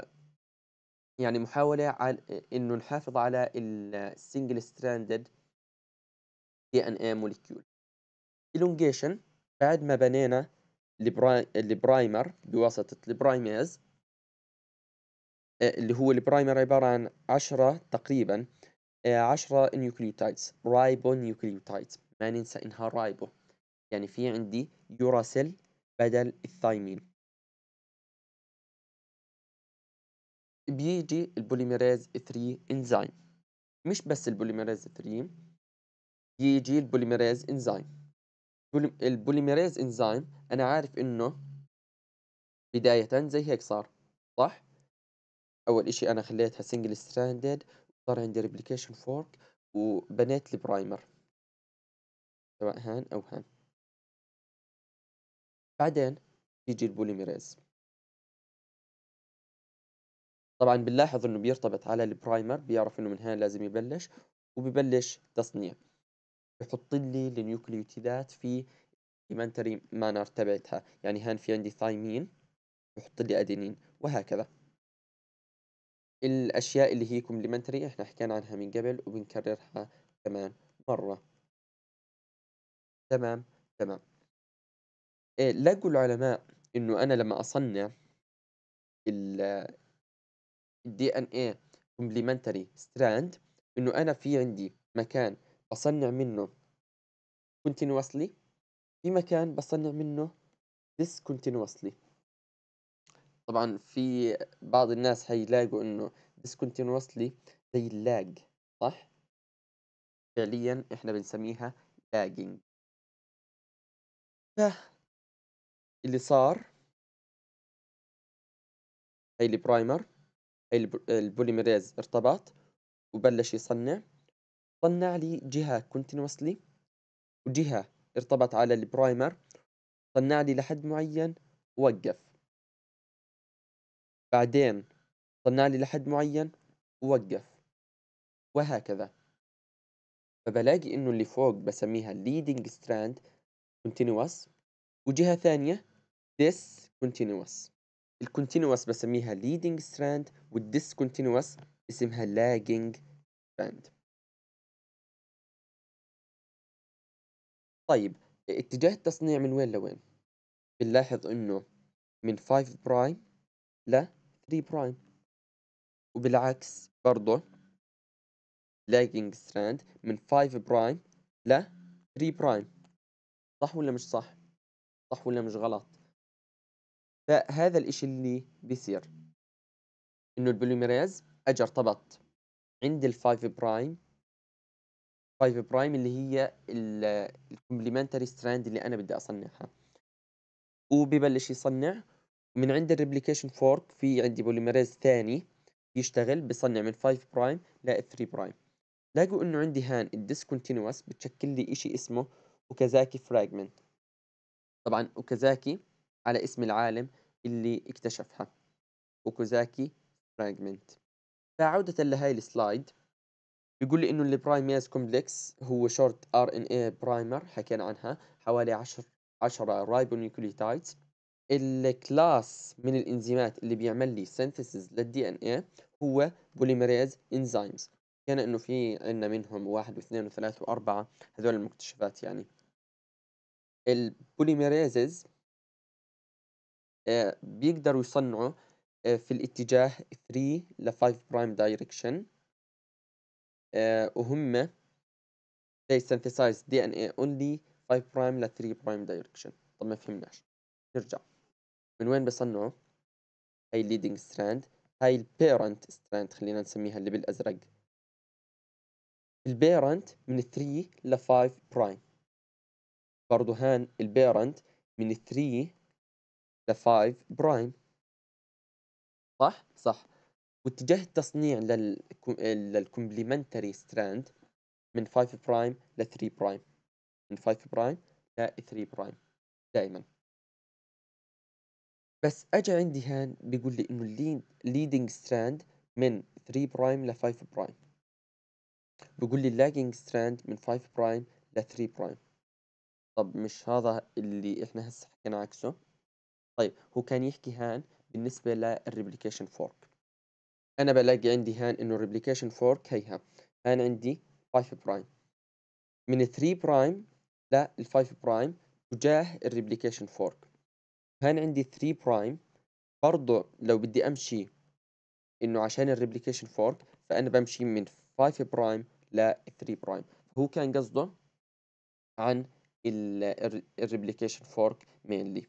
Speaker 2: يعني محاولة على إنه نحافظ على السنجل ستراندد دي ان اي موليكيول elongation بعد ما بنينا البرايمر بواسطة البرايميز آه، اللي هو البرايمر عبارة عن عشرة تقريبا آه، عشرة نيوكليوتايدز رايبو نيوكليوتايدز ما ننسى إنها رايبو يعني في عندي يوراسيل بدل الثايمين بيجي البوليميراز 3 انزيم مش بس البوليميراز 3 يجي البوليميراز انزيم البوليميراز انزيم انا عارف انه بداية زي هيك صار صح اول اشي انا خليتها سنجل ستراندد صار عندي ريبليكيشن فورك وبنيت البرايمر سواء هان او هان بعدين بيجي البوليميريز طبعا بنلاحظ انه بيرتبط على البرايمر بيعرف انه من هنا لازم يبلش وبيبلش تصنيع بحط لي النيوكليوتيدات في الكيمنتري مانر تبعتها يعني هان في عندي ثايمين بحط لي ادينين وهكذا الاشياء اللي هي كومبلمنتري احنا حكينا عنها من قبل وبنكررها كمان مره تمام تمام آه، لقوا العلماء إنه أنا لمّا أصنّع ال اي complementary strand إنه أنا في عندي مكان بصنع منّه continuously في مكان بصنع منّه discontinuously. طبعًا في بعض الناس حيلاقوا إنه discontinuously زي اللاج صح؟ فعليًا إحنا بنسميها lagging.
Speaker 1: اللي صار هاي البرايمر
Speaker 2: هاي البوليميريز ارتبط وبلش يصنع صنع لي جهة كونتينوسلي وجهة ارتبط على البرايمر صنع لي لحد معين ووقف بعدين صنع لي لحد معين ووقف وهكذا فبلاقي انه اللي فوق بسميها leading strand continuous وجهة ثانية discontinuous الكونتينوس بسميها leading strand كونتينوس اسمها lagging strand طيب اتجاه التصنيع من وين لوين بنلاحظ انه من 5 برايم ل 3 برايم وبالعكس برضه lagging strand من 5 برايم ل 3 برايم صح ولا مش صح صح ولا مش غلط فهذا الإشي اللي بيصير إنه البوليميريز اجى ارتبط عند الفايف برايم فايف برايم اللي هي الكومبليمنتري ستراند اللي أنا بدي أصنعها وببلش يصنع من عند الريبليكيشن فورك في عندي بوليميريز ثاني يشتغل بصنع من 5 برايم ل 3 برايم لاقوا انه عندي هان الديسكونتينوس بتشكل لي اشي اسمه وكازاكي فراجمنت طبعا اوكازاكي على اسم العالم اللي اكتشفها اوكازاكي فراجمنت فعودة لهاي السلايد بيقول لي انه البرايميز كومبلكس هو شورت ار ان اي برايمر حكينا عنها حوالي 10 10 رايبونيوكليوتايدز الكلاس من الانزيمات اللي بيعمل لي سينثيسز للدي ان اي هو بوليمريز انزيمز كان انه في عندنا منهم واحد واثنين وثلاثة واربعة هذول المكتشفات يعني البوليميريزز آه، بيقدروا يصنعوا آه، في الاتجاه 3 ل 5 برايم دايركشن وهم they synthesize DNA only 5 برايم ل 3 برايم دايركشن طب ما فهمناش نرجع من وين بصنعوا هاي leading strand هاي البيرنت ستراند خلينا نسميها اللي بالازرق البيرنت من 3 ل 5 برايم برضو هان البيرنت من 3 ل 5 برايم صح؟ صح واتجاه التصنيع للكومبلمنتري ستراند من 5 برايم ل 3 برايم من 5 برايم ل 3 برايم دائما بس اجى عندي هان بيقول لي انه الليد ليدنج ستراند من 3 برايم ل 5 برايم بيقول لي اللاجنج ستراند من 5 برايم ل 3 برايم طب مش هذا اللي احنا هسه حكينا عكسه طيب هو كان يحكي هان بالنسبة للريبليكيشن فورك أنا بلاقي عندي هان إنه الريبليكيشن فورك هيها هان عندي 5 برايم من 3 برايم لل 5 برايم تجاه الريبليكيشن فورك هان عندي 3 برايم برضه لو بدي أمشي إنه عشان الريبليكيشن فورك فأنا بمشي من 5 برايم ل 3 برايم هو كان قصده عن الريبليكيشن فورك مينلي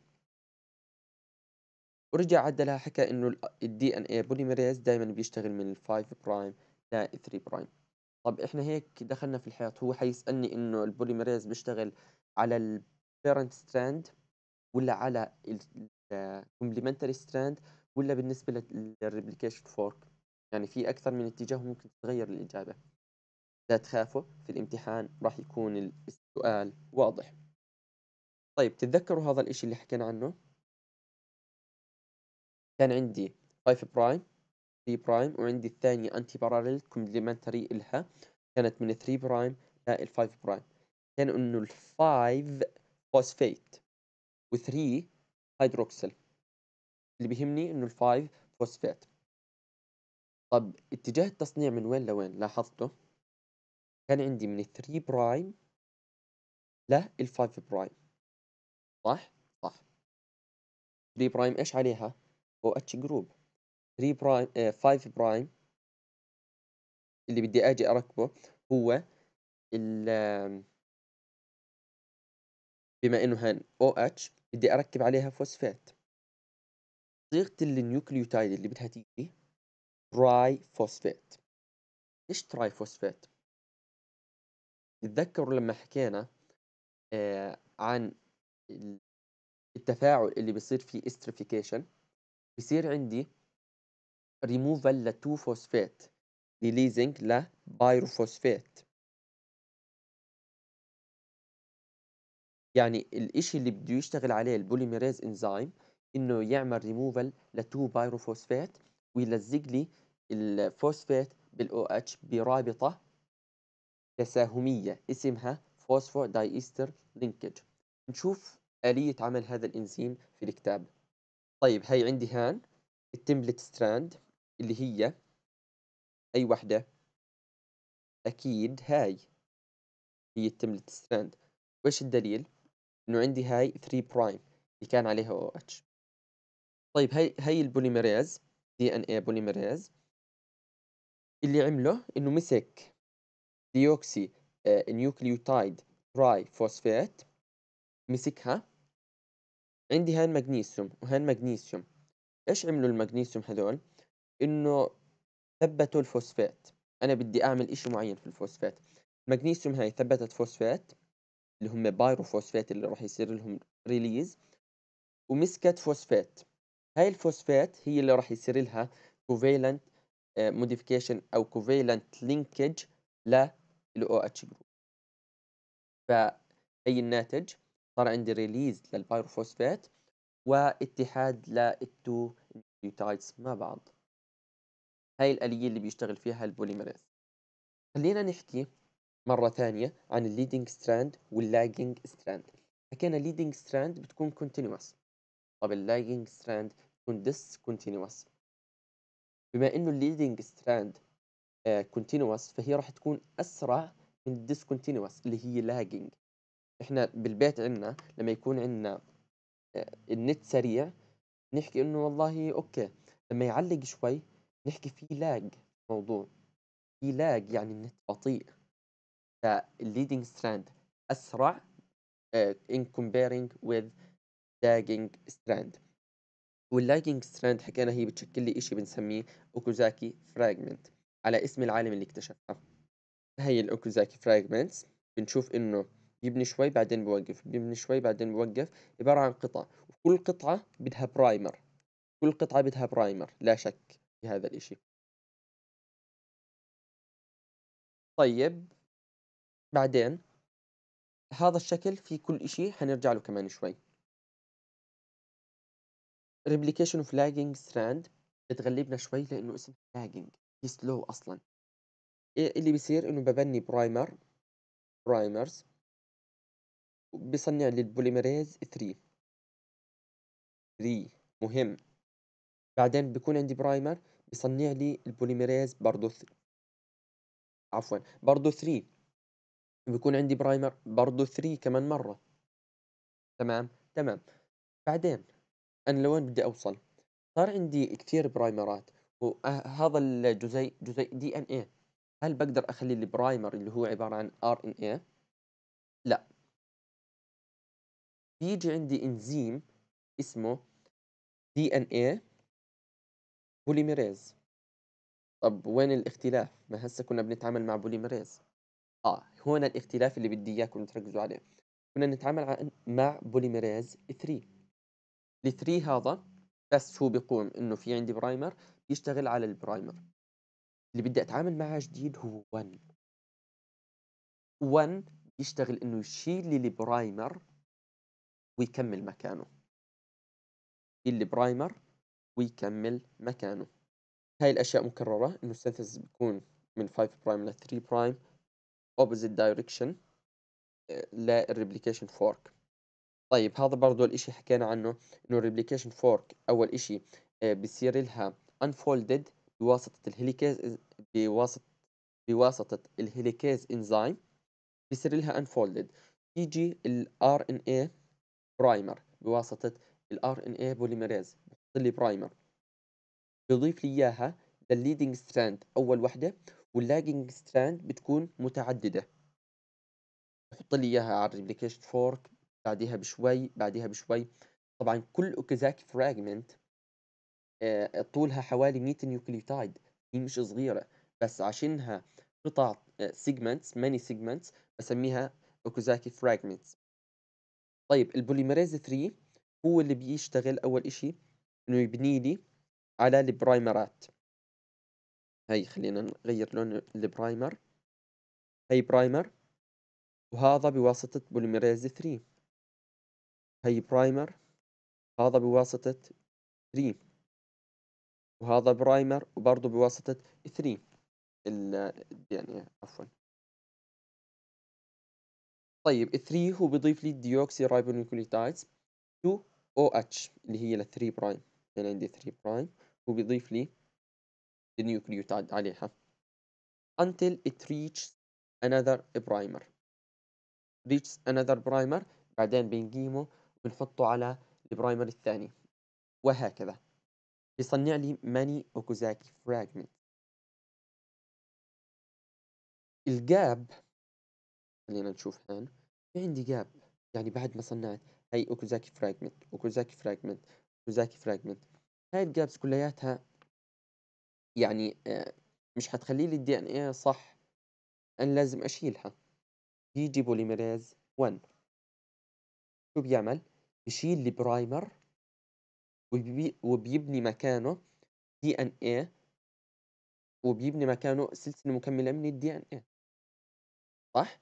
Speaker 2: ورجع عدلها حكى انه الدي ان اي بوليميريز دائما بيشتغل من ال 5 برايم ل 3 برايم طب احنا هيك دخلنا في الحياة هو حيسألني انه البوليميريز بيشتغل على البيرنت ستراند ولا على الكومبلمنتري ستراند ولا بالنسبة للريبليكيشن فورك يعني في اكثر من اتجاه ممكن تتغير الاجابة لا تخافوا في الامتحان راح يكون السؤال واضح طيب تتذكروا هذا الاشي اللي حكينا عنه كان عندي 5 برايم 3 برايم وعندي الثانية انتي باراليل كومبلمنتري إلها كانت من 3 برايم لل 5 برايم كان انه ال 5 فوسفيت و3 هيدروكسل اللي بيهمني انه ال 5 فوسفيت طب اتجاه التصنيع من وين لوين لاحظته كان عندي من 3 برايم 5 برايم صح؟ صح 3 برايم ايش عليها؟ او اتش جروب 3 برايم 5 برايم اللي بدي اجي اركبه هو ال بما انه هان او اتش بدي اركب عليها فوسفات صيغه النيوكليوتايد اللي بدها تيجي تراي فوسفات ايش تراي فوسفات تتذكروا لما حكينا عن التفاعل اللي بصير فيه استريفيكيشن بصير عندي ريموفال لتو فوسفات ريليزنج لبايروفوسفات يعني الاشي اللي بده يشتغل عليه البوليميريز انزيم انه يعمل ريموفال لتو بايروفوسفات ويلزق لي الفوسفات بالاو OH اتش برابطه تساهمية اسمها فوسفور دايستر لينكج نشوف آلية عمل هذا الإنزيم في الكتاب طيب هاي عندي هان التمبلت ستراند اللي هي أي وحدة أكيد هاي هي التمبلت ستراند وإيش الدليل؟ إنه عندي هاي 3 برايم اللي كان عليها OH OH طيب هاي هاي البوليميريز دي ان إيه بوليميريز اللي عمله انه مسك ديوكسي آه، نيوكليوتايد تراي فوسفات مسكها عندي هان مغنيسيوم وهان مغنيسيوم ايش عملوا المغنيسيوم هذول انه ثبتوا الفوسفات انا بدي اعمل اشي معين في الفوسفات المغنيسيوم هاي ثبتت فوسفات اللي هم بايروفوسفات اللي راح يصير لهم ريليز ومسكت فوسفات هاي الفوسفات هي اللي راح يصير لها كوفيلنت موديفيكيشن آه، او كوفيلنت لينكج ل الـ اتش جروب فأي الناتج صار عندي ريليز للبايروفوسفات واتحاد للتو نيوكليوتايدز مع بعض هاي الآلية اللي بيشتغل فيها البوليمريز خلينا نحكي مرة ثانية عن الليدنج ستراند واللاجنج ستراند حكينا الليدنج ستراند بتكون كونتينوس طب اللاجنج ستراند بتكون ديس كونتينوس بما انه الليدنج ستراند كونتينوس آه، فهي راح تكون اسرع من discontinuous اللي هي لاجينج احنا بالبيت عندنا لما يكون عندنا آه، النت سريع نحكي انه والله اوكي لما يعلق شوي نحكي في لاج موضوع في لاج يعني النت بطيء فالليدنج ستراند اسرع آه، in comparing with lagging strand واللاجينج ستراند حكينا هي بتشكل لي شيء بنسميه اوكوزاكي فراجمنت على اسم العالم اللي اكتشفها هي الأوكوزاكي فراجمنتس بنشوف إنه بيبني شوي بعدين بوقف بيبني شوي بعدين بوقف عبارة عن قطع وكل قطعة بدها برايمر كل قطعة بدها برايمر لا شك في هذا الإشي طيب بعدين هذا الشكل في كل إشي حنرجع له كمان شوي ريبليكيشن فلاجينج ستراند بتغلبنا شوي لأنه اسمها لاجينج يسلو اصلا إيه اللي بيصير انه ببني برايمر برايمرز بصنع لي البوليمريز 3 3 مهم بعدين بيكون عندي برايمر بصنع لي البوليمريز برضو ث... عفوا برضو 3 بيكون عندي برايمر برضو 3 كمان مرة تمام تمام بعدين أنا لوين بدي أوصل صار عندي كثير برايمرات وهذا الجزيء جزيء دي ان اي هل بقدر اخلي البرايمر اللي هو عباره عن ار ان اي لا بيجي عندي انزيم اسمه دي ان اي بوليميريز طب وين الاختلاف ما هسه كنا بنتعامل مع بوليميريز اه هون الاختلاف اللي بدي اياكم تركزوا عليه كنا نتعامل مع بوليميريز 3 ال 3 هذا بس هو بيقوم انه في عندي برايمر يشتغل على البرايمر اللي بدي اتعامل معها جديد هو 1 1 يشتغل انه يشيل لي البرايمر ويكمل مكانه يشيل البرايمر ويكمل مكانه هاي الاشياء مكرره انه السنتز بيكون من 5 برايم ل 3 برايم opposite direction آه، للريبليكيشن فورك طيب هذا برضو الاشي حكينا عنه انه الريبليكيشن فورك اول اشي آه، بصير لها unfolded بواسطة الهيليكاز بواسطة بواسطة الهيليكاز انزيم بيصير لها unfolded يجي ال RNA برايمر بواسطة ال RNA بوليميريز بحط لي برايمر بضيف لي اياها للليدنج ستراند اول وحدة واللاجنج ستراند بتكون متعددة بحط لي اياها على الريبليكيشن فورك بعديها بشوي بعديها بشوي طبعا كل اوكيزاكي فراجمنت آه، طولها حوالي 100 نيوكليوتايد دي مش صغيرة بس عشانها قطع سيجمنتس ماني سيجمنتس بسميها اوكوزاكي فراجمنتس طيب البوليمريز 3 هو اللي بيشتغل اول اشي انه يبني لي على البرايمرات هاي خلينا نغير لون البرايمر هاي برايمر وهذا بواسطة بوليمريز 3 هاي برايمر هذا بواسطة 3 وهذا برايمر وبرضه بواسطة 3 يعني عفوا طيب 3 هو بيضيف لي الديوكسي ريبونيوكليوتايدز 2 او اتش اللي هي ل 3 برايم انا عندي 3 برايم هو بيضيف لي النيوكليوتايد عليها until it reaches another primer reaches another primer بعدين بنقيمه وبنحطه على البرايمر الثاني وهكذا بيصنع لي ماني اوكوزاكي
Speaker 1: فراجمنت الجاب
Speaker 2: خلينا نشوف الآن في عندي جاب يعني بعد ما صنعت هاي اوكوزاكي فراجمنت اوكوزاكي فراجمنت اوكوزاكي فراجمنت هاي الجابس كلياتها يعني آه، مش حتخلي لي الدي ان اي صح انا لازم اشيلها بيجي بوليميريز 1 شو بيعمل بشيل البرايمر وبي... وبيبني مكانه دي ان ايه وبيبني مكانه سلسلة مكملة من الدي ان ايه صح؟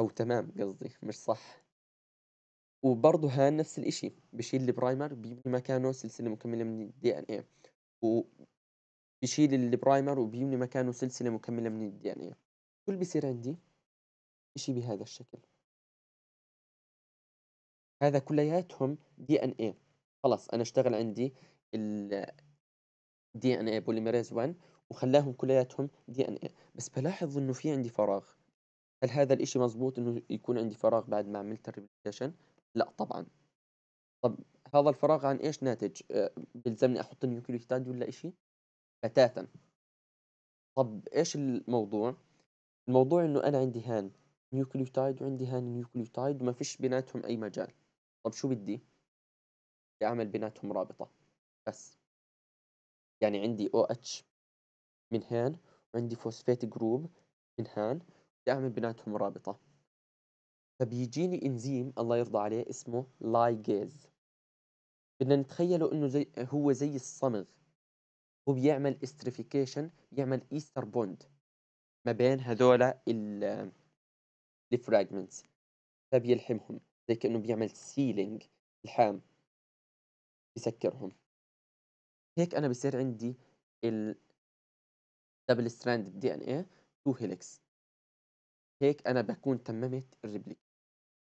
Speaker 2: او تمام قصدي مش صح وبرضه هان نفس الاشي بشيل البرايمر بيبني مكانه سلسلة مكملة من الدي ان ايه وبشيل البرايمر وبيبني مكانه سلسلة مكملة من الدي ان ايه كل بيصير عندي اشي بهذا الشكل هذا كلياتهم دي ان ايه خلاص انا اشتغل عندي ال دي ان اي بوليميريز 1 وخلاهم كلياتهم دي ان اي بس بلاحظ انه في عندي فراغ هل هذا الاشي مزبوط انه يكون عندي فراغ بعد ما عملت الريبليكيشن لا طبعا طب هذا الفراغ عن ايش ناتج آه، بلزمني احط النيوكليوتيد ولا اشي بتاتا طب ايش الموضوع الموضوع انه انا عندي هان نيوكليوتايد وعندي هان نيوكليوتايد وما فيش بيناتهم اي مجال طب شو بدي اعمل بيناتهم رابطه بس يعني عندي او اتش من هان وعندي فوسفيت جروب من هان بدي اعمل بيناتهم رابطه فبيجيني انزيم الله يرضى عليه اسمه لايجيز بدنا نتخيله انه زي هو زي الصمغ هو بيعمل استريفيكيشن بيعمل ايستر بوند ما بين هذول الفراجمنتس فبيلحمهم زي كانه بيعمل سيلينج الحام يسكرهم هيك انا بصير عندي ال دبل ستراند دي ان اي تو هيليكس هيك انا بكون تممت الريبليك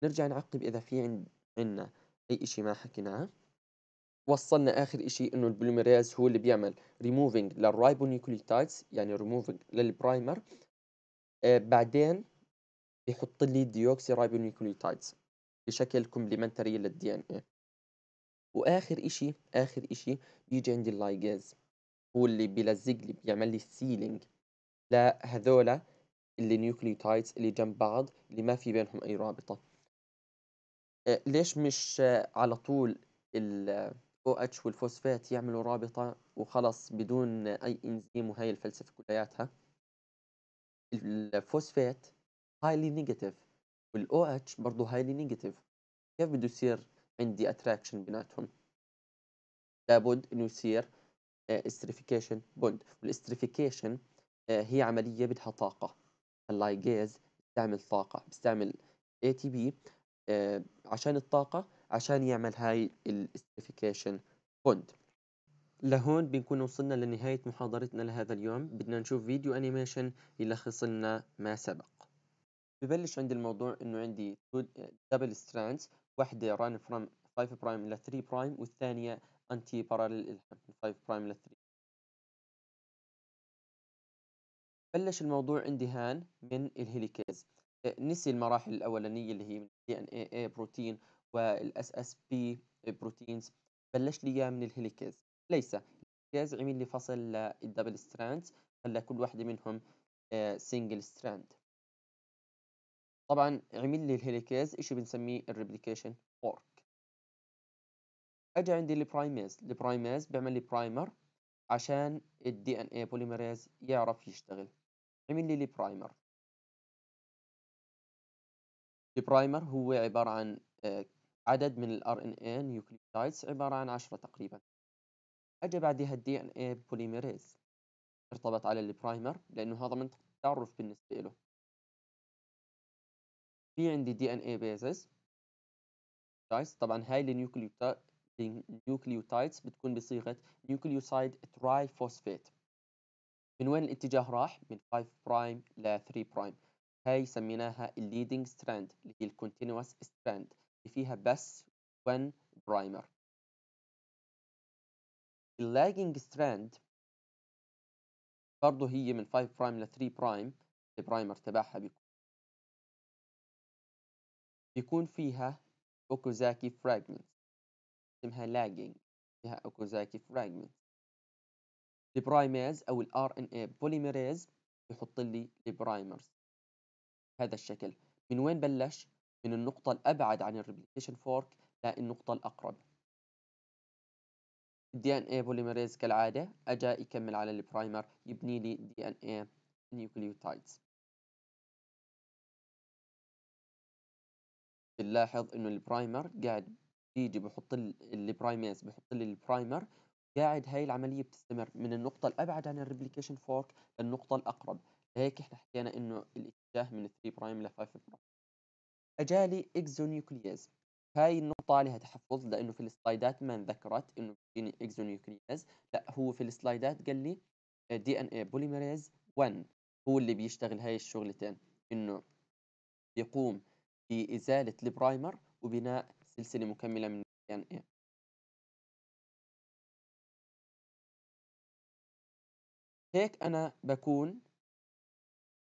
Speaker 2: نرجع نعقب اذا في عند عندنا اي اشي ما حكيناه وصلنا اخر اشي انه البوليميريز هو اللي بيعمل ريموفينج للرايبونيوكليوتايدز يعني ريموفينج للبرايمر آه بعدين بيحط لي ديوكسي رايبونيوكليوتايدز بشكل كومبلمنتري للدي ان اي وآخر إشي آخر إشي بيجي عندي اللايجاز هو اللي بيلزق لي بيعمل لي السيلينج لهذولا اللي نيوكليوتايدز اللي جنب بعض اللي ما في بينهم أي رابطة آه، ليش مش آه، على طول ال OH والفوسفات يعملوا رابطة وخلص بدون أي إنزيم وهي الفلسفة كلياتها الفوسفات هايلي نيجاتيف والاو OH برضه هايلي نيجاتيف كيف بده يصير عندي اتراكشن بيناتهم لابد انه يصير استريفيكيشن بوند والاستريفيكيشن هي عمليه بدها طاقه اللايجيز بيستعمل طاقه بيستعمل اي تي بي عشان الطاقه عشان يعمل هاي الاستريفيكيشن بوند لهون بنكون وصلنا لنهاية محاضرتنا لهذا اليوم بدنا نشوف فيديو أنيميشن يلخص لنا ما سبق ببلش عند الموضوع انه عندي دبل ستراندز واحدة ران فروم 5 برايم إلى 3 برايم والثانية أنتي باراليل إلحام من 5 برايم إلى 3 بلش الموضوع عندي هان من الهيليكيز أه، نسي المراحل الأولانية اللي هي من دي ان بروتين والاس SSP بروتينز بلش لي اياه من الهيليكيز ليس الهيليكيز عمل لي فصل للدبل ستراندز خلى كل واحدة منهم سنجل أه، ستراند طبعا عمل لي الهيليكيز إشي بنسميه الريبليكيشن فورك أجي عندي البرايماز البرايماز بيعمل لي برايمر عشان الدي ان اي بوليميراز يعرف يشتغل عمل لي البرايمر البرايمر هو عبارة عن آه، عدد من ال ان اي نيوكليوتايدز عبارة عن عشرة تقريبا اجى بعدها الدي ان اي بوليميريز ارتبط على البرايمر لانه هذا منطقة التعرف بالنسبة له في عندي دي ان اي بيزز طبعا هاي النيوكليوتايد النيوكليوتايدز بتكون بصيغه نيوكليوسايد فوسفيت من وين الاتجاه راح من 5 برايم ل 3 برايم هاي سميناها الليدنج ستراند اللي هي الكونتينوس ستراند اللي فيها بس 1 برايمر اللاجنج ستراند برضه هي من 5 برايم ل 3 برايم البرايمر تبعها بيكون بيكون فيها اوكوزاكي فراجمنت اسمها لاجينج فيها اوكوزاكي فراجمنت البرايميز او الار ان اي بوليميريز يحط لي البرايمرز هذا الشكل من وين بلش من النقطه الابعد عن الريبليكيشن فورك للنقطه الاقرب الدي ان اي بوليميريز كالعاده أجا يكمل على البرايمر يبني لي DNA ان اي نيوكليوتايدز بنلاحظ انه البرايمر قاعد بيجي بحط البرايمز بحط لي البرايمر قاعد هاي العمليه بتستمر من النقطه الابعد عن الريبليكيشن فورك للنقطه الاقرب هيك احنا حكينا انه الاتجاه من 3 برايم ل 5 برايم اجالي اكزونيوكلياز هاي النقطة عليها تحفظ لأنه في السلايدات ما انذكرت إنه بيجيني اكزونيوكلياز لا هو في السلايدات قال لي دي ان اي بوليمريز 1 هو اللي بيشتغل هاي الشغلتين إنه بيقوم بإزالة البرايمر وبناء سلسلة مكملة من إيه. هيك أنا بكون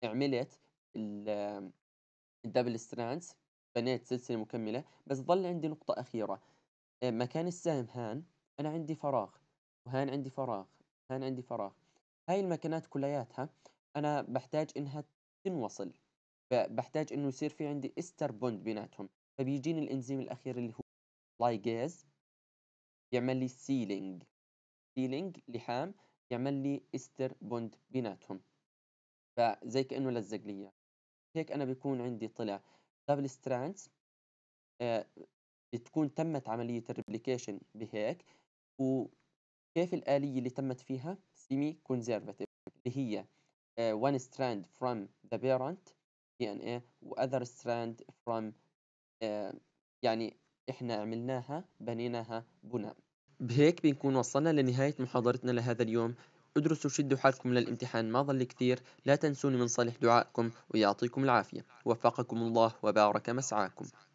Speaker 2: عملت الدبل ستراندز بنيت سلسلة مكملة بس ظل عندي نقطة أخيرة إيه، مكان السهم هان أنا عندي فراغ وهان عندي فراغ هان عندي فراغ هاي المكانات كلياتها أنا بحتاج إنها تنوصل فبحتاج انه يصير في عندي استر بوند بيناتهم فبيجيني الانزيم الاخير اللي هو لايجاز يعمل لي سيلينج سيلينج لحام يعمل لي استر بوند بيناتهم فزي كانه لزق لي اياه هيك انا بيكون عندي طلع دبل ستراندز آه، بتكون تمت عمليه الريبليكيشن بهيك وكيف الاليه اللي تمت فيها سيمي كونزيرفاتيف اللي هي آه، one strand from the parent دي ان اي واذر ستراند آه، فروم يعني احنا عملناها بنيناها بناء بهيك بنكون وصلنا لنهاية محاضرتنا لهذا اليوم ادرسوا شدوا حالكم للامتحان ما ظل كثير لا تنسوني من صالح دعائكم ويعطيكم العافية وفقكم الله وبارك مسعاكم